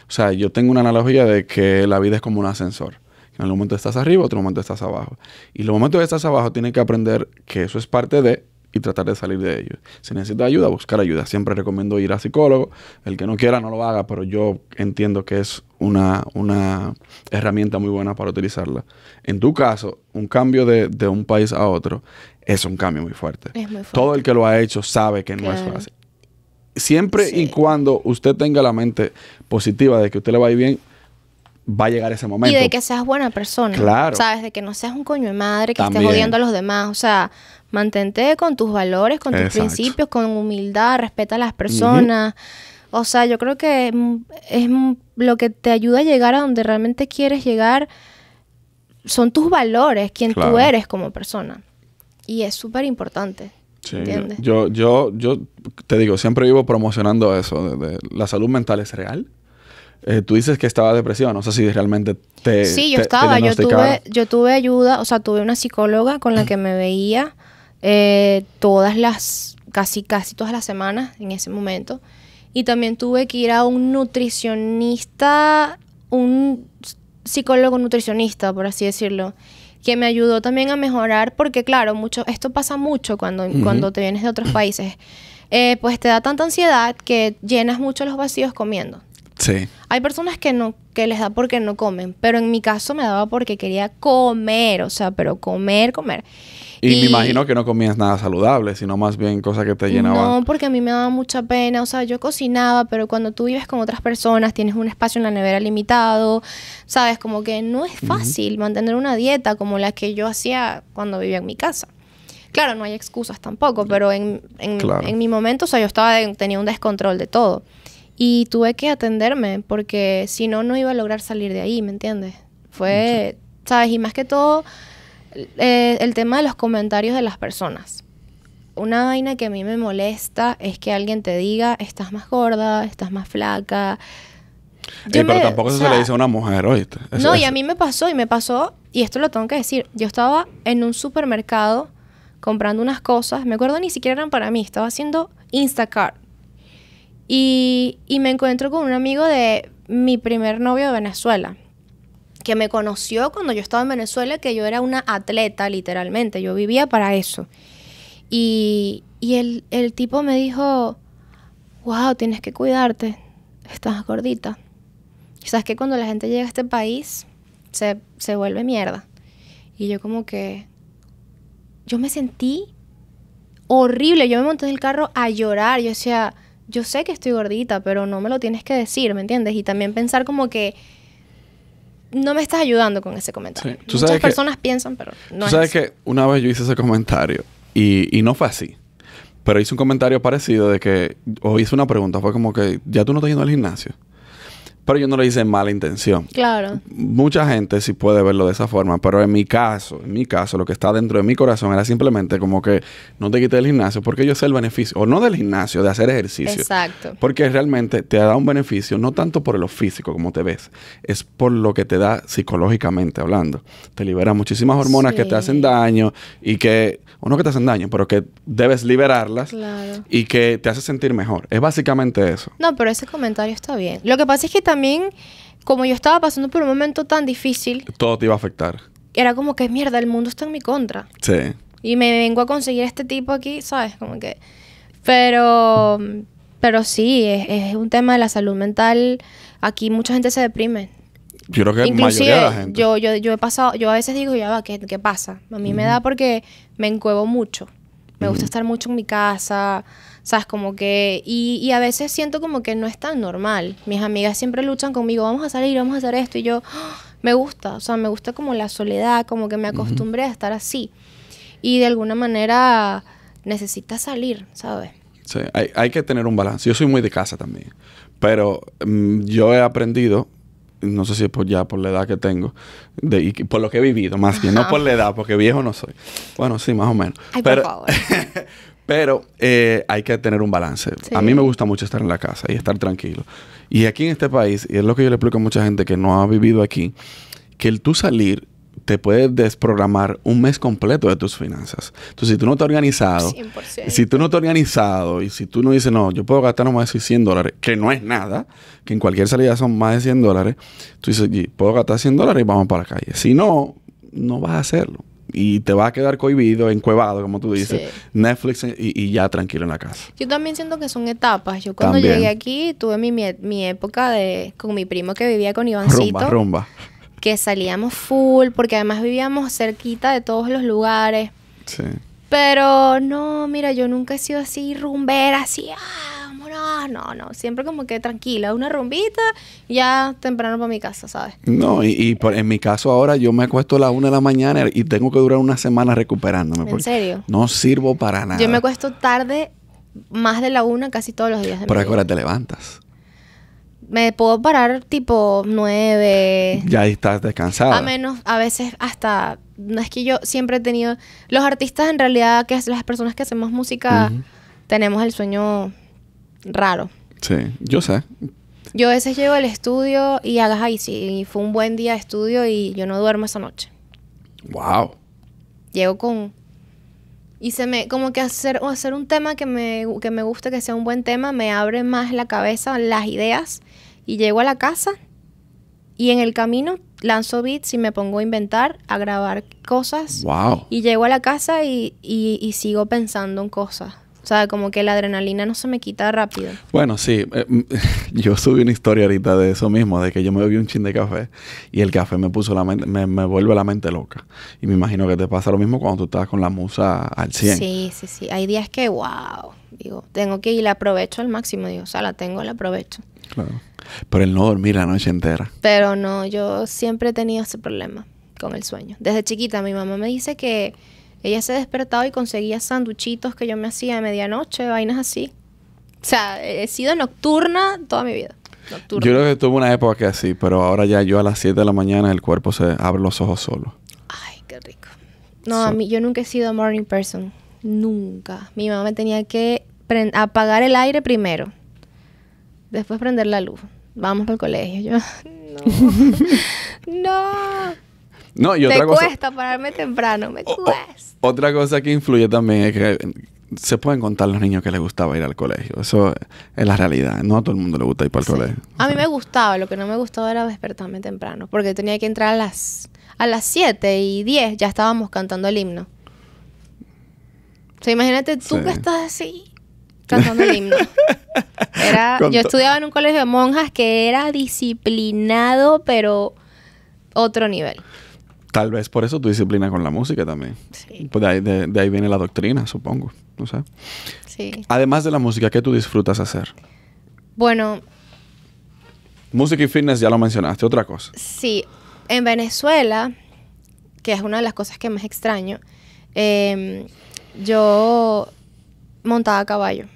O sea, yo tengo una analogía de que la vida es como un ascensor. En un momento estás arriba, otro momento estás abajo. Y en los momentos que estás abajo tienes que aprender que eso es parte de y tratar de salir de ello. Si necesitas ayuda, buscar ayuda. Siempre recomiendo ir a psicólogo. El que no quiera, no lo haga, pero yo entiendo que es una, una herramienta muy buena para utilizarla. En tu caso, un cambio de, un país a otro es un cambio muy fuerte. Todo el que lo ha hecho sabe que no es fácil. Siempre y cuando usted tenga la mente positiva de que usted le va a ir bien, va a llegar ese momento. Y de que seas buena persona. Claro. Sabes, de que no seas un coño de madre, que estés odiando a los demás. O sea, mantente con tus valores, con tus principios, con humildad, respeta a las personas. O sea, yo creo que es lo que te ayuda a llegar a donde realmente quieres llegar. Son tus valores, quien tú eres como persona. Y es súper importante. ¿entiendes? Yo, yo, yo te digo, siempre vivo promocionando eso. la salud mental es real eh, tú dices que estaba depresión, no sé si realmente te. Sí, yo estaba, yo, tuve, ayuda, o sea, tuve una psicóloga con la que me veía eh, todas las, casi, casi todas las semanas en ese momento. Y también tuve que ir a un nutricionista, un psicólogo nutricionista, por así decirlo, que me ayudó también a mejorar, porque claro, mucho, esto pasa mucho cuando, cuando te vienes de otros países. Eh, pues te da tanta ansiedad que llenas mucho los vacíos comiendo. Hay personas que no, que les da porque no comen, pero en mi caso me daba porque quería comer, o sea, pero comer, comer. Y, me imagino que no comías nada saludable, sino más bien cosas que te llenaban. No, porque a mí me daba mucha pena, o sea, yo cocinaba, pero cuando tú vives con otras personas, tienes un espacio en la nevera limitado, sabes, como que no es fácil mantener una dieta como la que yo hacía cuando vivía en mi casa. Claro, no hay excusas tampoco, pero en, en mi momento, o sea, yo estaba, tenía un descontrol de todo. Y tuve que atenderme porque si no, no iba a lograr salir de ahí, ¿me entiendes? Fue, ¿sabes? Y más que todo, eh, el tema de los comentarios de las personas. Una vaina que a mí me molesta es que alguien te diga, estás más gorda, estás más flaca. Yo pero tampoco se le dice a una mujer, oíste. no, y a mí me pasó, y me pasó, y esto lo tengo que decir. Yo estaba en un supermercado comprando unas cosas, me acuerdo ni siquiera eran para mí, estaba haciendo Instacart. Y, me encuentro con un amigo de mi primer novio de Venezuela, que me conoció cuando yo estaba en Venezuela, que yo era una atleta literalmente, yo vivía para eso. Y, y el, tipo me dijo, wow, tienes que cuidarte, estás gordita. Sabes que cuando la gente llega a este país, se, se vuelve mierda. Y yo como que, yo me sentí horrible, yo me monté en el carro a llorar, yo decía, yo sé que estoy gordita, pero no me lo tienes que decir, ¿me entiendes? Y también pensar como que no me estás ayudando con ese comentario. Muchas personas piensan, pero no ¿tú sabes que una vez yo hice ese comentario y, y, no fue así. Pero hice un comentario parecido de que, o hice una pregunta, fue como que, ¿ya tú no estás yendo al gimnasio? Pero yo no lo hice en mala intención. Claro. Mucha gente sí puede verlo de esa forma, pero en mi caso, en mi caso, lo que está dentro de mi corazón era simplemente como que no te quites del gimnasio porque yo sé el beneficio, o no del gimnasio, de hacer ejercicio. Exacto. Porque realmente te da un beneficio no tanto por lo físico como te ves, es por lo que te da psicológicamente hablando. Te libera muchísimas hormonas que te hacen daño y que, o no que te hacen daño, pero que debes liberarlas y que te hace sentir mejor. Es básicamente eso. No, pero ese comentario está bien. Lo que pasa es que también, como yo estaba pasando por un momento tan difícil. Todo te iba a afectar. Era como que mierda, el mundo está en mi contra. Sí. Y me vengo a conseguir este tipo aquí, ¿sabes? Como que. Pero. Pero sí, es, un tema de la salud mental. Aquí mucha gente se deprime. Yo creo que la mayoría de la gente. Yo, yo, yo he pasado, yo a veces digo, ya va, ¿qué, qué pasa? A mí me da porque me encuevo mucho. Me gusta estar mucho en mi casa. ¿Sabes? Como que. Y, y, a veces siento como que no es tan normal. Mis amigas siempre luchan conmigo, vamos a salir, vamos a hacer esto. Y yo, me gusta. O sea, me gusta como la soledad, como que me acostumbré a estar así. Y de alguna manera necesita salir, ¿sabes? Sí, hay, hay, que tener un balance. Yo soy muy de casa también. Pero mm, yo he aprendido, no sé si es por ya por la edad que tengo, de, por lo que he vivido, más bien, no por la edad, porque viejo no soy. Bueno, sí, más o menos. Ay, pero, Pero eh, hay que tener un balance. A mí me gusta mucho estar en la casa y estar tranquilo. Y aquí en este país, y es lo que yo le explico a mucha gente que no ha vivido aquí, que el tú salir te puede desprogramar un mes completo de tus finanzas. Entonces, si tú no te organizado, si tú no te organizado y si tú no dices, no, yo puedo gastar no más de 100 dólares, que no es nada, que en cualquier salida son más de 100 dólares, tú dices, puedo gastar 100 dólares y vamos para la calle. Si no, no vas a hacerlo y te vas a quedar cohibido, encuevado, como tú dices. Netflix y, ya tranquilo en la casa. Yo también siento que son etapas. Yo cuando llegué aquí tuve mi, época de con mi primo que vivía con Ivancito. Rumba, rumba. Que salíamos full, porque además vivíamos cerquita de todos los lugares. Sí. Pero no, mira, yo nunca he sido así rumbera, así, ah, Ah, no, no, siempre como que tranquila, una rumbita, ya temprano para mi casa, ¿sabes? No, y, en mi caso ahora yo me acuesto a las una de la mañana y tengo que durar una semana recuperándome. ¿En serio? No sirvo para nada. Yo me acuesto tarde, más de la una casi todos los días. De qué ahora te levantas me puedo parar tipo 9. Ya estás descansada. A menos, a veces hasta. No es que yo siempre he tenido. Los artistas, en realidad, que las personas que hacemos música, tenemos el sueño raro. Sí, yo sé. Yo a veces llego al estudio y hagas ahí, sí, fue un buen día de estudio y yo no duermo esa noche. Wow. Llego con... Y se me, como que hacer, o hacer un tema que me, que me gusta, que sea un buen tema, me abre más la cabeza, las ideas. Y llego a la casa y en el camino lanzo beats y me pongo a inventar, a grabar cosas. Wow. Y llego a la casa y, y sigo pensando en cosas. O sea, como que la adrenalina no se me quita rápido. Bueno, sí. Eh, yo subí una historia ahorita de eso mismo, de que yo me bebí un chin de café y el café me puso la mente, me, me vuelve la mente loca. Y me imagino que te pasa lo mismo cuando tú estás con la musa al 100. Sí, sí, sí. Hay días que, wow, digo, tengo que ir, la aprovecho al máximo. Digo, o sea, la tengo, la aprovecho. Claro. Pero el no dormir la noche entera. Pero no, yo siempre he tenido ese problema con el sueño. Desde chiquita mi mamá me dice que ella se despertaba y conseguía sanduchitos que yo me hacía a medianoche, vainas así. O sea, he sido nocturna toda mi vida. Nocturna. Yo creo que tuve una época que así, pero ahora ya yo a las 7 de la mañana el cuerpo se abre los ojos solo. Ay, qué rico. No, a mí yo nunca he sido morning person. Nunca. Mi mamá me tenía que apagar el aire primero. Después prender la luz. Vamos para el colegio. Yo, no. no. No, y otra cuesta pararme temprano, me cuesta. otra cosa que influye también es que se pueden contar los niños que les gustaba ir al colegio. Eso es la realidad. No a todo el mundo le gusta ir para el colegio. A mí me gustaba, lo que no me gustaba era despertarme temprano, porque tenía que entrar a las a las 7 y 10 ya estábamos cantando el himno. O sea, imagínate tú que estás así cantando el himno. yo estudiaba en un colegio de monjas que era disciplinado, pero otro nivel. Tal vez por eso tu disciplina con la música también. Sí. Pues de, ahí, viene la doctrina, supongo. Sí. Además de la música, ¿qué tú disfrutas hacer? Bueno. Música y fitness ya lo mencionaste, otra cosa. Sí. En Venezuela, que es una de las cosas que más extraño, em, yo montaba caballo.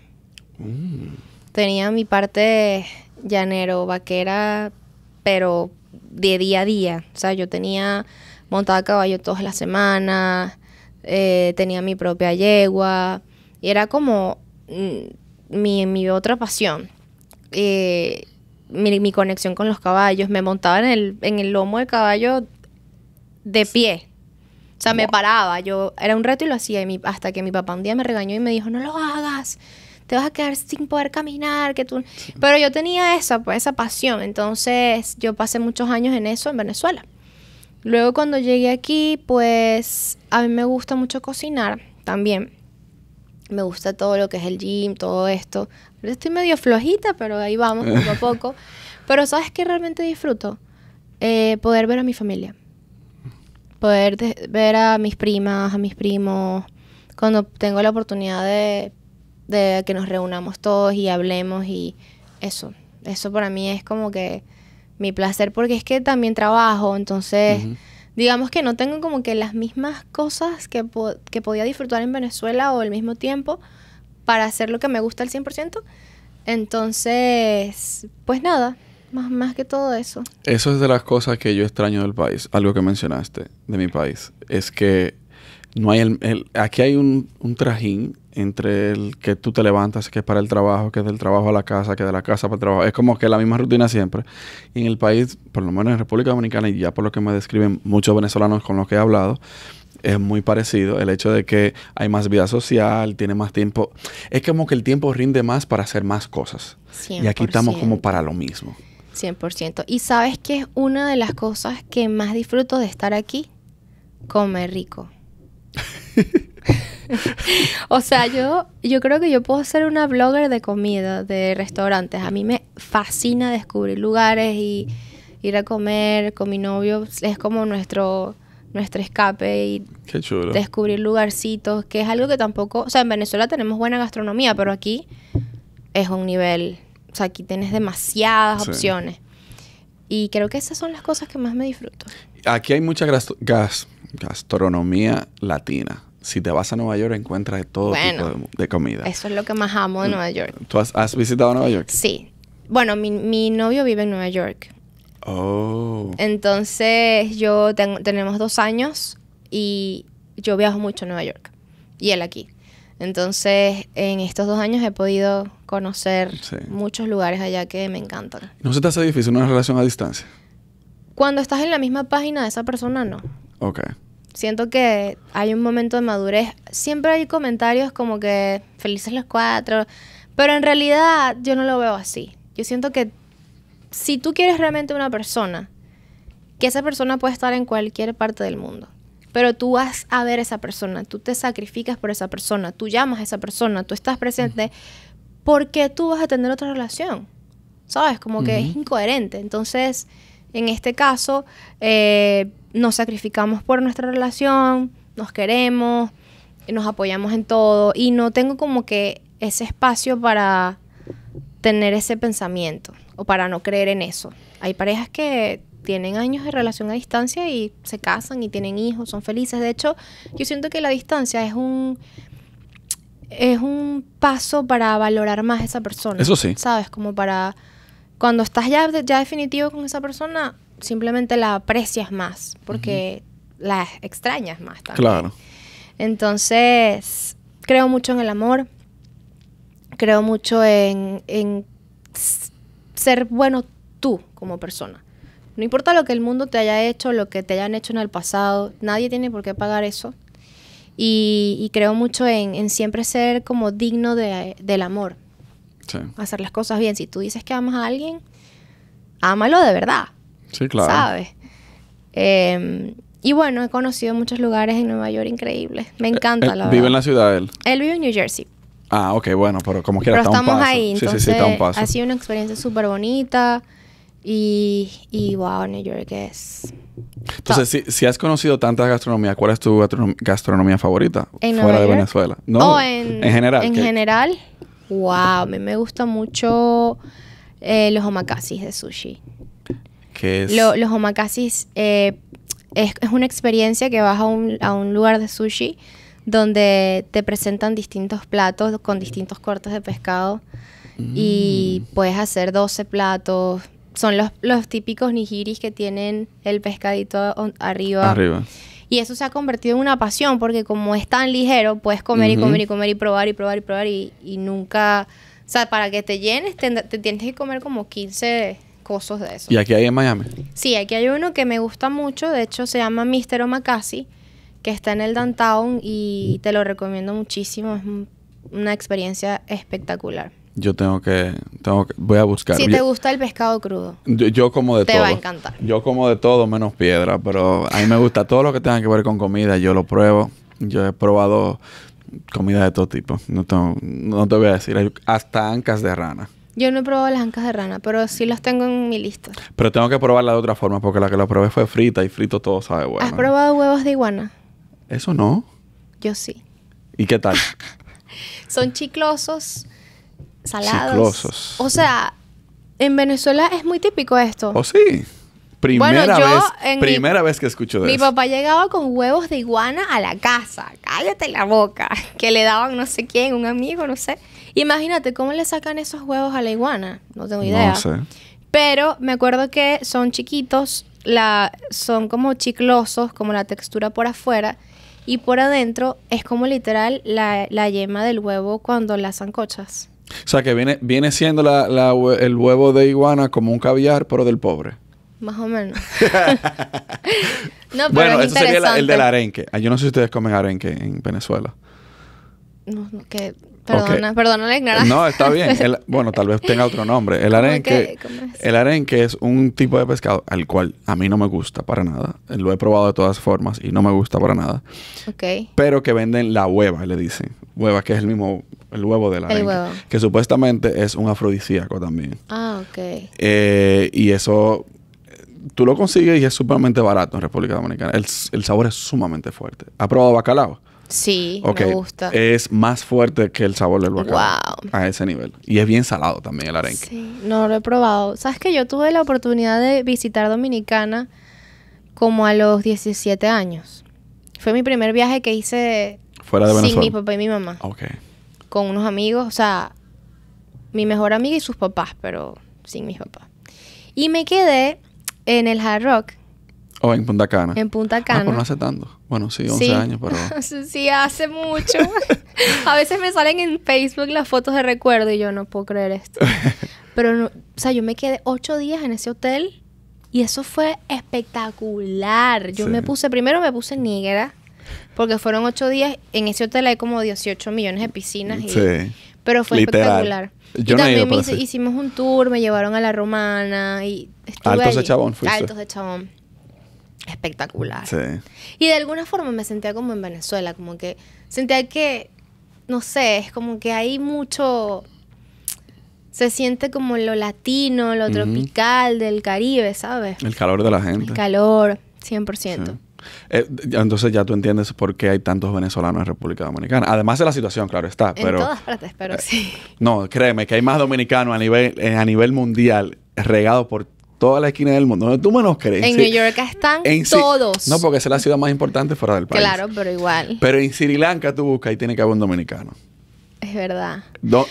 Mm. Tenía mi parte llanero, vaquera, pero de día a día. O sea, yo tenía montaba caballo todas las semanas, eh, tenía mi propia yegua, y era como mm, mi, otra pasión. Eh, mi, conexión con los caballos, me montaba en el, en el lomo de caballo de pie. O sea, me paraba, yo era un reto y lo hacía, hasta que mi papá un día me regañó y me dijo, no lo hagas, te vas a quedar sin poder caminar, que tú... Pero yo tenía esa, pues, esa pasión, entonces yo pasé muchos años en eso en Venezuela. Luego cuando llegué aquí, pues a mí me gusta mucho cocinar también. Me gusta todo lo que es el gym, todo esto. Estoy medio flojita, pero ahí vamos poco a poco. Pero ¿sabes qué realmente disfruto? Eh, poder ver a mi familia. Poder ver a mis primas, a mis primos. Cuando tengo la oportunidad de, de que nos reunamos todos y hablemos y eso. Eso para mí es como que mi placer porque es que también trabajo, entonces digamos que no tengo como que las mismas cosas que, podía disfrutar en Venezuela o el mismo tiempo para hacer lo que me gusta al 100%. Entonces, pues nada, más, más que todo eso. Eso es de las cosas que yo extraño del país, algo que mencionaste de mi país, es que no hay el, aquí hay un, trajín entre el que tú te levantas, que es para el trabajo, que es del trabajo a la casa, que de la casa para el trabajo. Es como que la misma rutina siempre. Y en el país, por lo menos en República Dominicana, y ya por lo que me describen muchos venezolanos con los que he hablado, es muy parecido. El hecho de que hay más vida social, tiene más tiempo. Es como que el tiempo rinde más para hacer más cosas. Y aquí estamos como para lo mismo. 100%. Y sabes que es una de las cosas que más disfruto de estar aquí, comer rico. o sea, yo, yo creo que yo puedo ser una blogger de comida, de restaurantes. A mí me fascina descubrir lugares y ir a comer con mi novio. Es como nuestro, nuestro escape y descubrir lugarcitos, que es algo que tampoco... O sea, en Venezuela tenemos buena gastronomía, pero aquí es un nivel... O sea, aquí tienes demasiadas opciones. Y creo que esas son las cosas que más me disfruto. Aquí hay mucha gas gastronomía latina. Si te vas a Nueva York, encuentras todo tipo de, comida. Eso es lo que más amo de mm. Nueva York. ¿Tú has, visitado Nueva York? Sí. Bueno, mi, novio vive en Nueva York. Oh. Entonces, yo tenemos dos años y yo viajo mucho a Nueva York y él aquí. Entonces, en estos dos años he podido conocer muchos lugares allá que me encantan. ¿No se te hace difícil una relación a distancia? Cuando estás en la misma página de esa persona, no. Ok. Siento que hay un momento de madurez. Siempre hay comentarios como que felices los cuatro, pero en realidad yo no lo veo así. Yo siento que si tú quieres realmente una persona, que esa persona puede estar en cualquier parte del mundo, pero tú vas a ver esa persona, tú te sacrificas por esa persona, tú llamas a esa persona, tú estás presente, porque tú vas a tener otra relación? ¿Sabes? Como que es incoherente. Entonces, en este caso, eh, nos sacrificamos por nuestra relación, nos queremos, nos apoyamos en todo y no tengo como que ese espacio para tener ese pensamiento o para no creer en eso. Hay parejas que tienen años de relación a distancia y se casan y tienen hijos, son felices. De hecho, yo siento que la distancia es un es un paso para valorar más a esa persona. Eso sí. ¿Sabes? Como para cuando estás ya definitivo con esa persona, simplemente la aprecias más porque la extrañas más también. Claro. Entonces, creo mucho en el amor, creo mucho en, ser bueno tú como persona. No importa lo que el mundo te haya hecho, lo que te hayan hecho en el pasado, nadie tiene por qué pagar eso. Y, creo mucho en, siempre ser como digno del amor. Hacer las cosas bien. Si tú dices que amas a alguien, ámalo de verdad. Sí, claro. ¿Sabes? Em, y bueno, he conocido muchos lugares en Nueva York increíbles. Me eh, encanta, la la ¿Vive en la ciudad él? Él vive en New Jersey. Ah, ok, bueno, pero como quiera, pero estamos ahí. sí, sí, sí, un Ha sido una experiencia súper bonita. Y, y wow, New York es. Entonces, si, si, has conocido tantas gastronomías, ¿cuál es tu gastronomía favorita? fuera de Venezuela. No, oh, en, general. En general, wow, a mí me gusta mucho eh, los omakasis de sushi. ¿Qué es? los omakasis eh, es, una experiencia que vas a un, lugar de sushi donde te presentan distintos platos con distintos cortes de pescado y mm. puedes hacer 12 platos. Son los, típicos nigiris que tienen el pescadito arriba. Arriba. Y eso se ha convertido en una pasión porque como es tan ligero, puedes comer y comer y comer y probar y probar y probar y, nunca... O sea, para que te llenes te tienes que comer como 15 cosas de eso. ¿Y aquí hay en Miami? Sí, aquí hay uno que me gusta mucho, de hecho se llama Mister Omakasi, que está en el downtown y te lo recomiendo muchísimo, es una experiencia espectacular. Yo tengo que, tengo que, voy a buscar. Si te gusta el pescado crudo. Yo, como de todo. Te va a encantar. Yo como de todo menos piedra, pero a mí me gusta todo lo que tenga que ver con comida, yo lo pruebo. Yo he probado comida de todo tipo. No, no te voy a decir. Hasta ancas de rana. Yo no he probado las ancas de rana, pero sí las tengo en mi lista. Pero tengo que probarla de otra forma, porque la que la probé fue frita y frito todo sabe bueno. ¿Has probado huevos de iguana? Eso no. Yo sí. ¿Y qué tal? Son chiclosos, salados. Chiclosos. O sea, en Venezuela es muy típico esto. ¿O oh, sí? Primera vez, primera vez que escucho de eso. Mi papá llegaba con huevos de iguana a la casa. Cállate la boca. Que le daban no sé quién, un amigo, no sé. Imagínate cómo le sacan esos huevos a la iguana. No tengo idea. No sé. Pero me acuerdo que son chiquitos, son como chiclosos, como la textura por afuera. Y por adentro es como literal la, yema del huevo cuando las zancochas. O sea, que viene, viene siendo el huevo de iguana como un caviar, pero del pobre. Más o menos. bueno, sería el del arenque. Ah, yo no sé si ustedes comen arenque en Venezuela. No, no que Perdona, perdona No, está bien. bueno, tal vez tenga otro nombre. El arenque, el arenque es un tipo de pescado al cual a mí no me gusta para nada. Lo he probado de todas formas y no me gusta para nada. Ok. Pero que venden la hueva, le dicen. Hueva, que es el mismo, el huevo del arenque. Que supuestamente es un afrodisíaco también. Ah, ok. Eh, y eso tú lo consigues y es sumamente barato en República Dominicana. El, el sabor es sumamente fuerte. ¿Ha probado bacalao? Sí, me gusta. Es más fuerte que el sabor del bacalao. Wow. A ese nivel. Y es bien salado también el arenque. Sí, no lo he probado. Sabes que yo tuve la oportunidad de visitar Dominicana como a los 17 años. Fue mi primer viaje que hice Fuera de Venezuela. sin mi papá y mi mamá. Ok. Con unos amigos, o sea, mi mejor amiga y sus papás, pero sin mis papás. Y me quedé en el Hard Rock o oh, en Punta Cana. En Punta ah, Cana. no hace tanto. Bueno, sí, 11 años, pero... sí, hace mucho. a veces me salen en Facebook las fotos de recuerdo y yo no puedo creer esto. Pero, no, o sea, yo me quedé ocho días en ese hotel y eso fue espectacular. Yo me puse, primero me puse negra, porque fueron ocho días. En ese hotel hay como 18 millones de piscinas. sí. Pero fue espectacular. Yo también hice, hicimos un tour, me llevaron a la romana y estuve Altos de Chabón fuiste. Altos de Chabón espectacular. Sí. Y de alguna forma me sentía como en Venezuela, como que sentía que, no sé, es como que hay mucho, se siente como lo latino, lo tropical del Caribe, ¿sabes? El calor de la gente. El calor, 100%. Eh, entonces ya tú entiendes por qué hay tantos venezolanos en República Dominicana. Además de la situación, claro está. Pero, en todas partes, pero eh, sí. No, créeme que hay más dominicanos a nivel, eh, a nivel mundial regados por toda la esquina del mundo. ¿Dónde tú menos crees. En New York están todos. No, porque es la ciudad más importante fuera del país. Claro, pero igual. Pero en Sri Lanka tú buscas y tiene que haber un dominicano. Es verdad.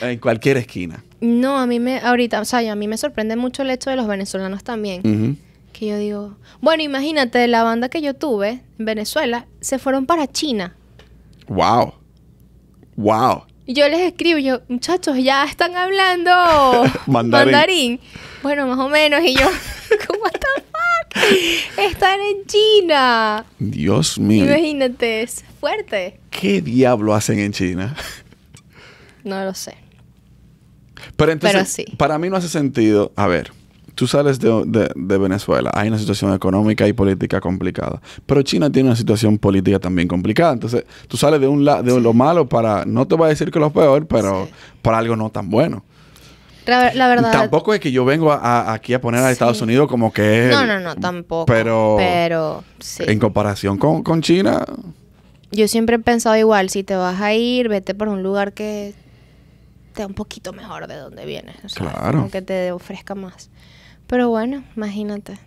en cualquier esquina. No, a mí me, ahorita, o sea, a mí me sorprende mucho el hecho de los venezolanos también. Que yo digo, bueno, imagínate, la banda que yo tuve en Venezuela se fueron para China. Wow. Wow. Y yo les escribo, yo, muchachos, ya están hablando mandarín. Bueno, más o menos. Y yo, ¿cómo está? Están en China. Dios mío. Imagínate, es fuerte. ¿Qué diablo hacen en China? No lo sé. Pero entonces, para mí no hace sentido. A ver, tú sales de, Venezuela, hay una situación económica y política complicada, pero China tiene una situación política también complicada, entonces tú sales de, un de lo malo para, no te voy a decir que lo peor, pero para algo no tan bueno. La, verdad. Tampoco es que yo vengo aquí a poner a Estados Unidos como que. No, no, no, tampoco. Pero. Sí. En comparación con, China. Yo siempre he pensado igual, si te vas a ir, vete por un lugar que Te da un poquito mejor de donde vienes. claro. Que te ofrezca más. Pero bueno, imagínate.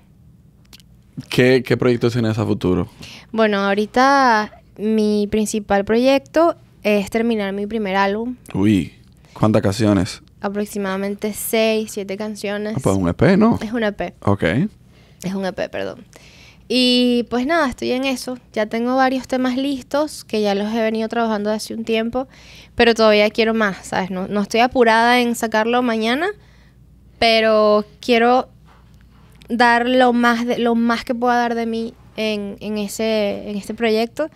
¿Qué, qué proyectos tienes a futuro? Bueno, ahorita mi principal proyecto es terminar mi primer álbum. Uy, ¿cuántas canciones? Aproximadamente seis, siete canciones. Ah, pues un EP, ¿no? Es un EP. Ok. Es un EP, perdón. Y pues nada, estoy en eso. Ya tengo varios temas listos que ya los he venido trabajando hace un tiempo, pero todavía quiero más, ¿sabes? No, no estoy apurada en sacarlo mañana, pero quiero dar lo más, de, lo más que pueda dar de mí en, en, ese, en este proyecto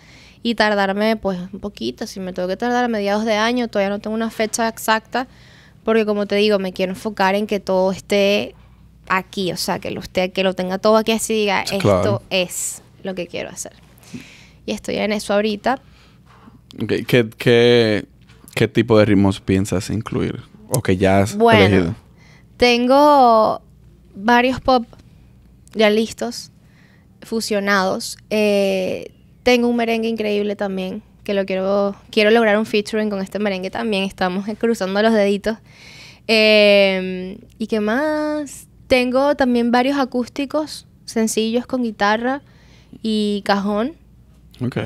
y tardarme pues un poquito, si me tengo que tardar a mediados de año, todavía no tengo una fecha exacta, porque como te digo, me quiero enfocar en que todo esté aquí, o sea, que lo, que lo tenga todo aquí así diga, esto es lo que quiero hacer. Y estoy en eso ahorita. ¿Qué, qué, qué tipo de ritmos piensas incluir? ¿O que ya has elegido? Tengo varios pop ya listos, fusionados. Eh, tengo un merengue increíble también, que lo quiero, quiero lograr un featuring con este merengue también. Estamos cruzando los deditos. Em, ¿Y qué más? Tengo también varios acústicos sencillos con guitarra y cajón. Ok.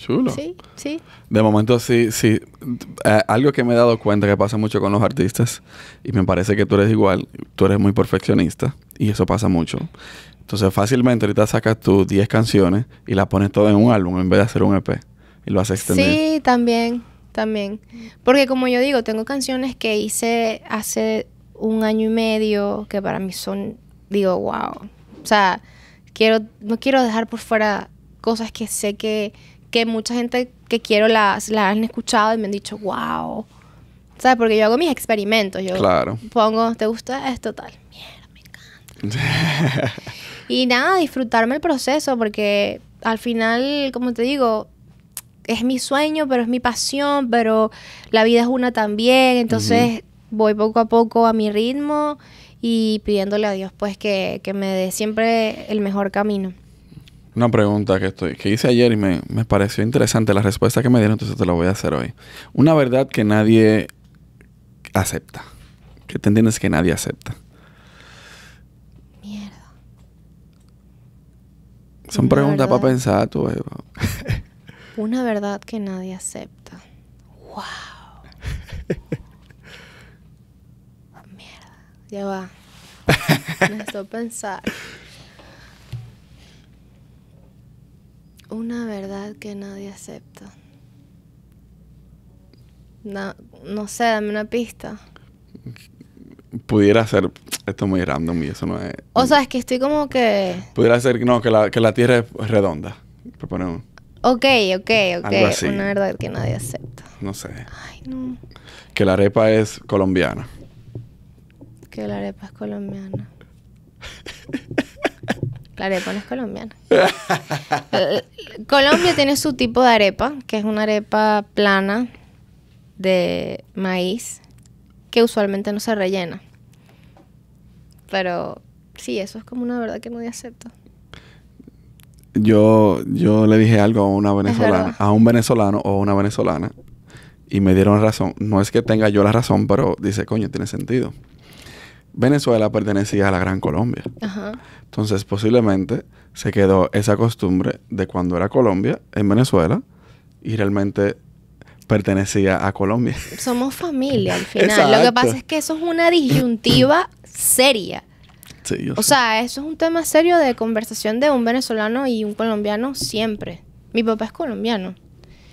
Chulo. Sí, sí. De momento sí, sí. Eh, algo que me he dado cuenta que pasa mucho con los artistas, y me parece que tú eres igual, tú eres muy perfeccionista, y eso pasa mucho. Entonces fácilmente ahorita sacas tus 10 canciones y las pones todas en un álbum en vez de hacer un EP, y lo haces extender. Sí, también, también. Porque como yo digo, tengo canciones que hice hace un año y medio, que para mí son, digo, wow. O sea, quiero, no quiero dejar por fuera cosas que sé que, que mucha gente que quiero las, han escuchado y me han dicho, wow. ¿Sabes? Porque yo hago mis experimentos. Yo pongo, ¿te gusta esto? Tal. Mierda, me encanta. y nada, disfrutarme el proceso porque al final, como te digo, es mi sueño, pero es mi pasión, pero la vida es una también. Entonces voy poco a poco a mi ritmo y pidiéndole a Dios pues que me dé siempre el mejor camino una pregunta que, estoy, que hice ayer y me, me, pareció interesante la respuesta que me dieron, entonces te la voy a hacer hoy. Una verdad que nadie acepta. ¿Qué te entiendes que nadie acepta? Mierda. Son preguntas para pensar, tú. Eh, una verdad que nadie acepta. ¡Wow! Mierda. Ya va. Necesito pensar. una verdad que nadie acepta. No, sé, dame una pista. Pudiera ser, esto es muy random y eso no es... O sea, es que estoy como que... Pudiera ser, no, que la, que la Tierra es redonda. Proponemos. Ok, ok, ok. Una verdad que nadie acepta. No sé. Ay, no. Que la arepa es colombiana. Que la arepa es colombiana. La arepa no es colombiana. Eh, Colombia tiene su tipo de arepa, que es una arepa plana de maíz, que usualmente no se rellena. Pero sí, eso es como una verdad que no acepto. Yo, yo le dije algo a una venezolana, a un venezolano o a una venezolana, y me dieron razón. No es que tenga yo la razón, pero dice, coño, tiene sentido. Venezuela pertenecía a la Gran Colombia. Ajá. Entonces, posiblemente se quedó esa costumbre de cuando era Colombia, en Venezuela, y realmente pertenecía a Colombia. Somos familia al final. Lo que pasa es que eso es una disyuntiva seria. Sí, o sea, eso es un tema serio de conversación de un venezolano y un colombiano siempre. Mi papá es colombiano.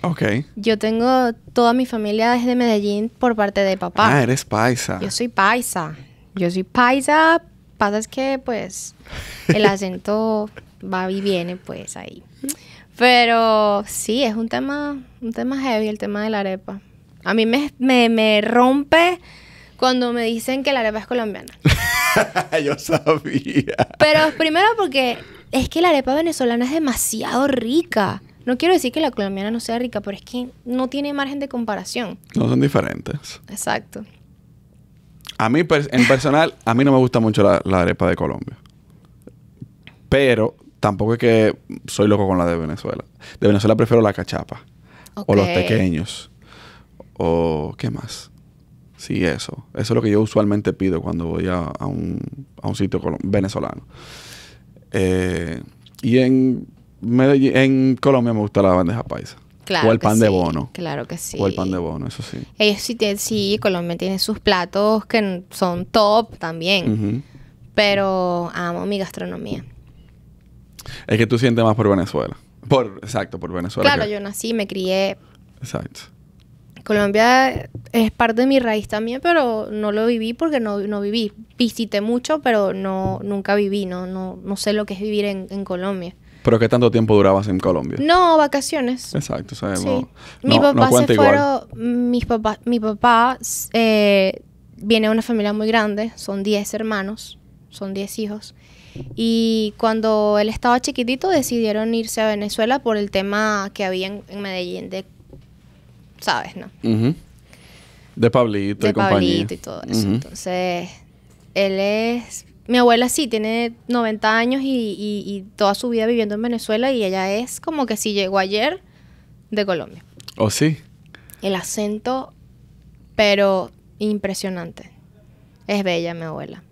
Ok. Yo tengo toda mi familia desde Medellín por parte de papá. Ah, eres paisa. Yo soy paisa. Yo soy paisa Pasa es que, pues, el acento va y viene, pues, ahí. Pero sí, es un tema, un tema heavy, el tema de la arepa. A mí me, me, me rompe cuando me dicen que la arepa es colombiana. Yo sabía. Pero primero porque es que la arepa venezolana es demasiado rica. No quiero decir que la colombiana no sea rica, pero es que no tiene margen de comparación. No son diferentes. Exacto. A mí, en personal, a mí no me gusta mucho la, arepa de Colombia. Pero tampoco es que soy loco con la de Venezuela. De Venezuela prefiero la cachapa. O los pequeños. O qué más. Sí, eso. Eso es lo que yo usualmente pido cuando voy a, un, sitio venezolano. Eh, y en, en Colombia me gusta la bandeja paisa o el pan de bono. Claro que sí. O el pan de bono, eso sí. Ellos sí, sí, Colombia tiene sus platos que son top también. Pero amo mi gastronomía. Es que tú sientes más por Venezuela. Por, exacto, por Venezuela. Claro, yo nací, me crié. Exacto. Colombia es parte de mi raíz también, pero no lo viví porque no, viví. Visité mucho, pero no, nunca viví, no, no, no sé lo que es vivir en Colombia. ¿Pero qué tanto tiempo durabas en Colombia? No, vacaciones. Exacto, sabemos. mi papá se eh, fueron, mis papás, mi papá viene de una familia muy grande, son 10 hermanos, son 10 hijos. Y cuando él estaba chiquitito decidieron irse a Venezuela por el tema que había en, Medellín de, ¿sabes? ¿No? De Pablito y compañía. De Pablito y todo eso. Entonces, él es mi abuela sí tiene 90 años y, toda su vida viviendo en Venezuela y ella es como que si llegó ayer de Colombia. ¿Oh, sí? El acento, pero impresionante. Es bella mi abuela.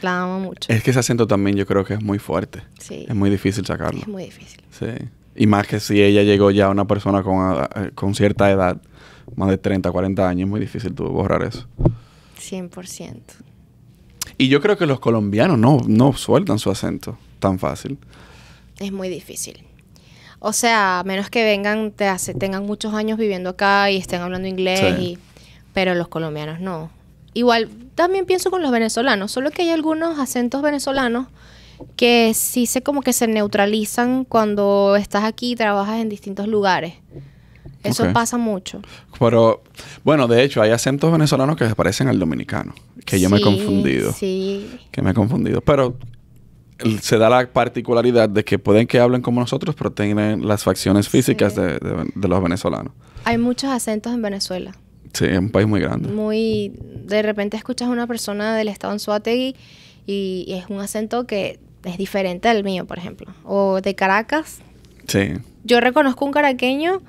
La amo mucho. Es que ese acento también yo creo que es muy fuerte. Sí. Es muy difícil sacarlo. Es muy difícil. Sí. Y más que si ella llegó ya a una persona con, con cierta edad, más de 30, 40 años, es muy difícil borrar eso. 100%. Y yo creo que los colombianos no, no sueltan su acento tan fácil. Es muy difícil. O sea, a menos que vengan, te hace, tengan muchos años viviendo acá y estén hablando inglés, y, pero los colombianos no. Igual, también pienso con los venezolanos, solo que hay algunos acentos venezolanos que sí sé como que se neutralizan cuando estás aquí y trabajas en distintos lugares. Eso pasa mucho. Pero, bueno, de hecho, hay acentos venezolanos que se parecen al dominicano. Que yo me he confundido. Sí. Que me he confundido. Pero se da la particularidad de que pueden que hablen como nosotros, pero tienen las facciones físicas de, los venezolanos. Hay muchos acentos en Venezuela. Sí, es un país muy grande. Muy... De repente escuchas a una persona del estado en Suátegui y es un acento que es diferente al mío, por ejemplo. O de Caracas. Sí. Yo reconozco un caraqueño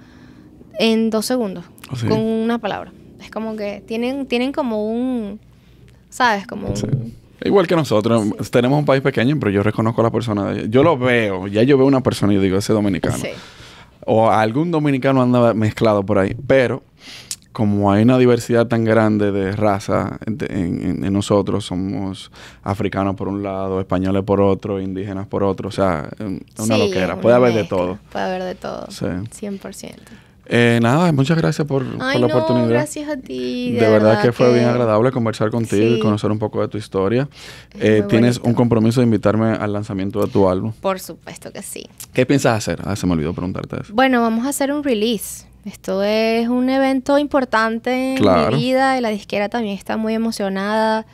en dos segundos ah, con una palabra. Es como que tienen, tienen como un, ¿sabes? Como Igual que nosotros, tenemos un país pequeño, pero yo reconozco a la persona. Yo lo veo, ya yo veo una persona y digo, ese dominicano. O algún dominicano anda mezclado por ahí, pero como hay una diversidad tan grande de raza en, nosotros, somos africanos por un lado, españoles por otro, indígenas por otro, o sea, una loquera, puede haber de todo. Puede haber de todo, sí. 100%. Eh, nada, muchas gracias por, la no, oportunidad. Gracias a ti. De, verdad, que fue bien agradable conversar contigo y conocer un poco de tu historia. Eh, ¿Tienes un compromiso de invitarme al lanzamiento de tu álbum? Por supuesto que sí. ¿Qué piensas hacer? Ah, se me olvidó preguntarte eso. Bueno, vamos a hacer un release. Esto es un evento importante en mi vida y la disquera también está muy emocionada.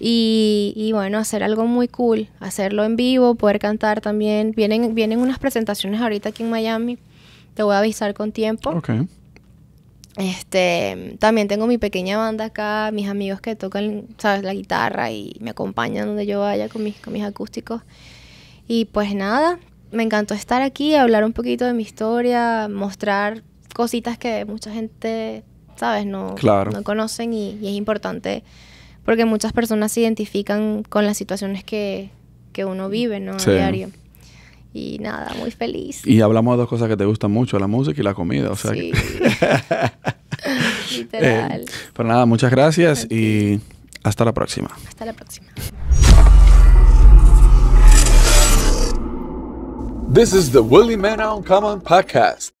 Y, y, bueno, hacer algo muy cool, hacerlo en vivo, poder cantar también. Vienen, vienen unas presentaciones ahorita aquí en Miami te voy a avisar con tiempo. Este, también tengo mi pequeña banda acá, mis amigos que tocan, sabes, la guitarra y me acompañan donde yo vaya con mis, con mis acústicos. Y pues nada, me encantó estar aquí, hablar un poquito de mi historia, mostrar cositas que mucha gente, sabes, no, no conocen y, es importante porque muchas personas se identifican con las situaciones que, que uno vive, ¿no? diario y nada, muy feliz. Y hablamos de dos cosas que te gustan mucho, la música y la comida, o Sí. Eh, Literal. pero nada, muchas gracias y hasta la próxima. Hasta la próxima. This is the Willy on Common podcast.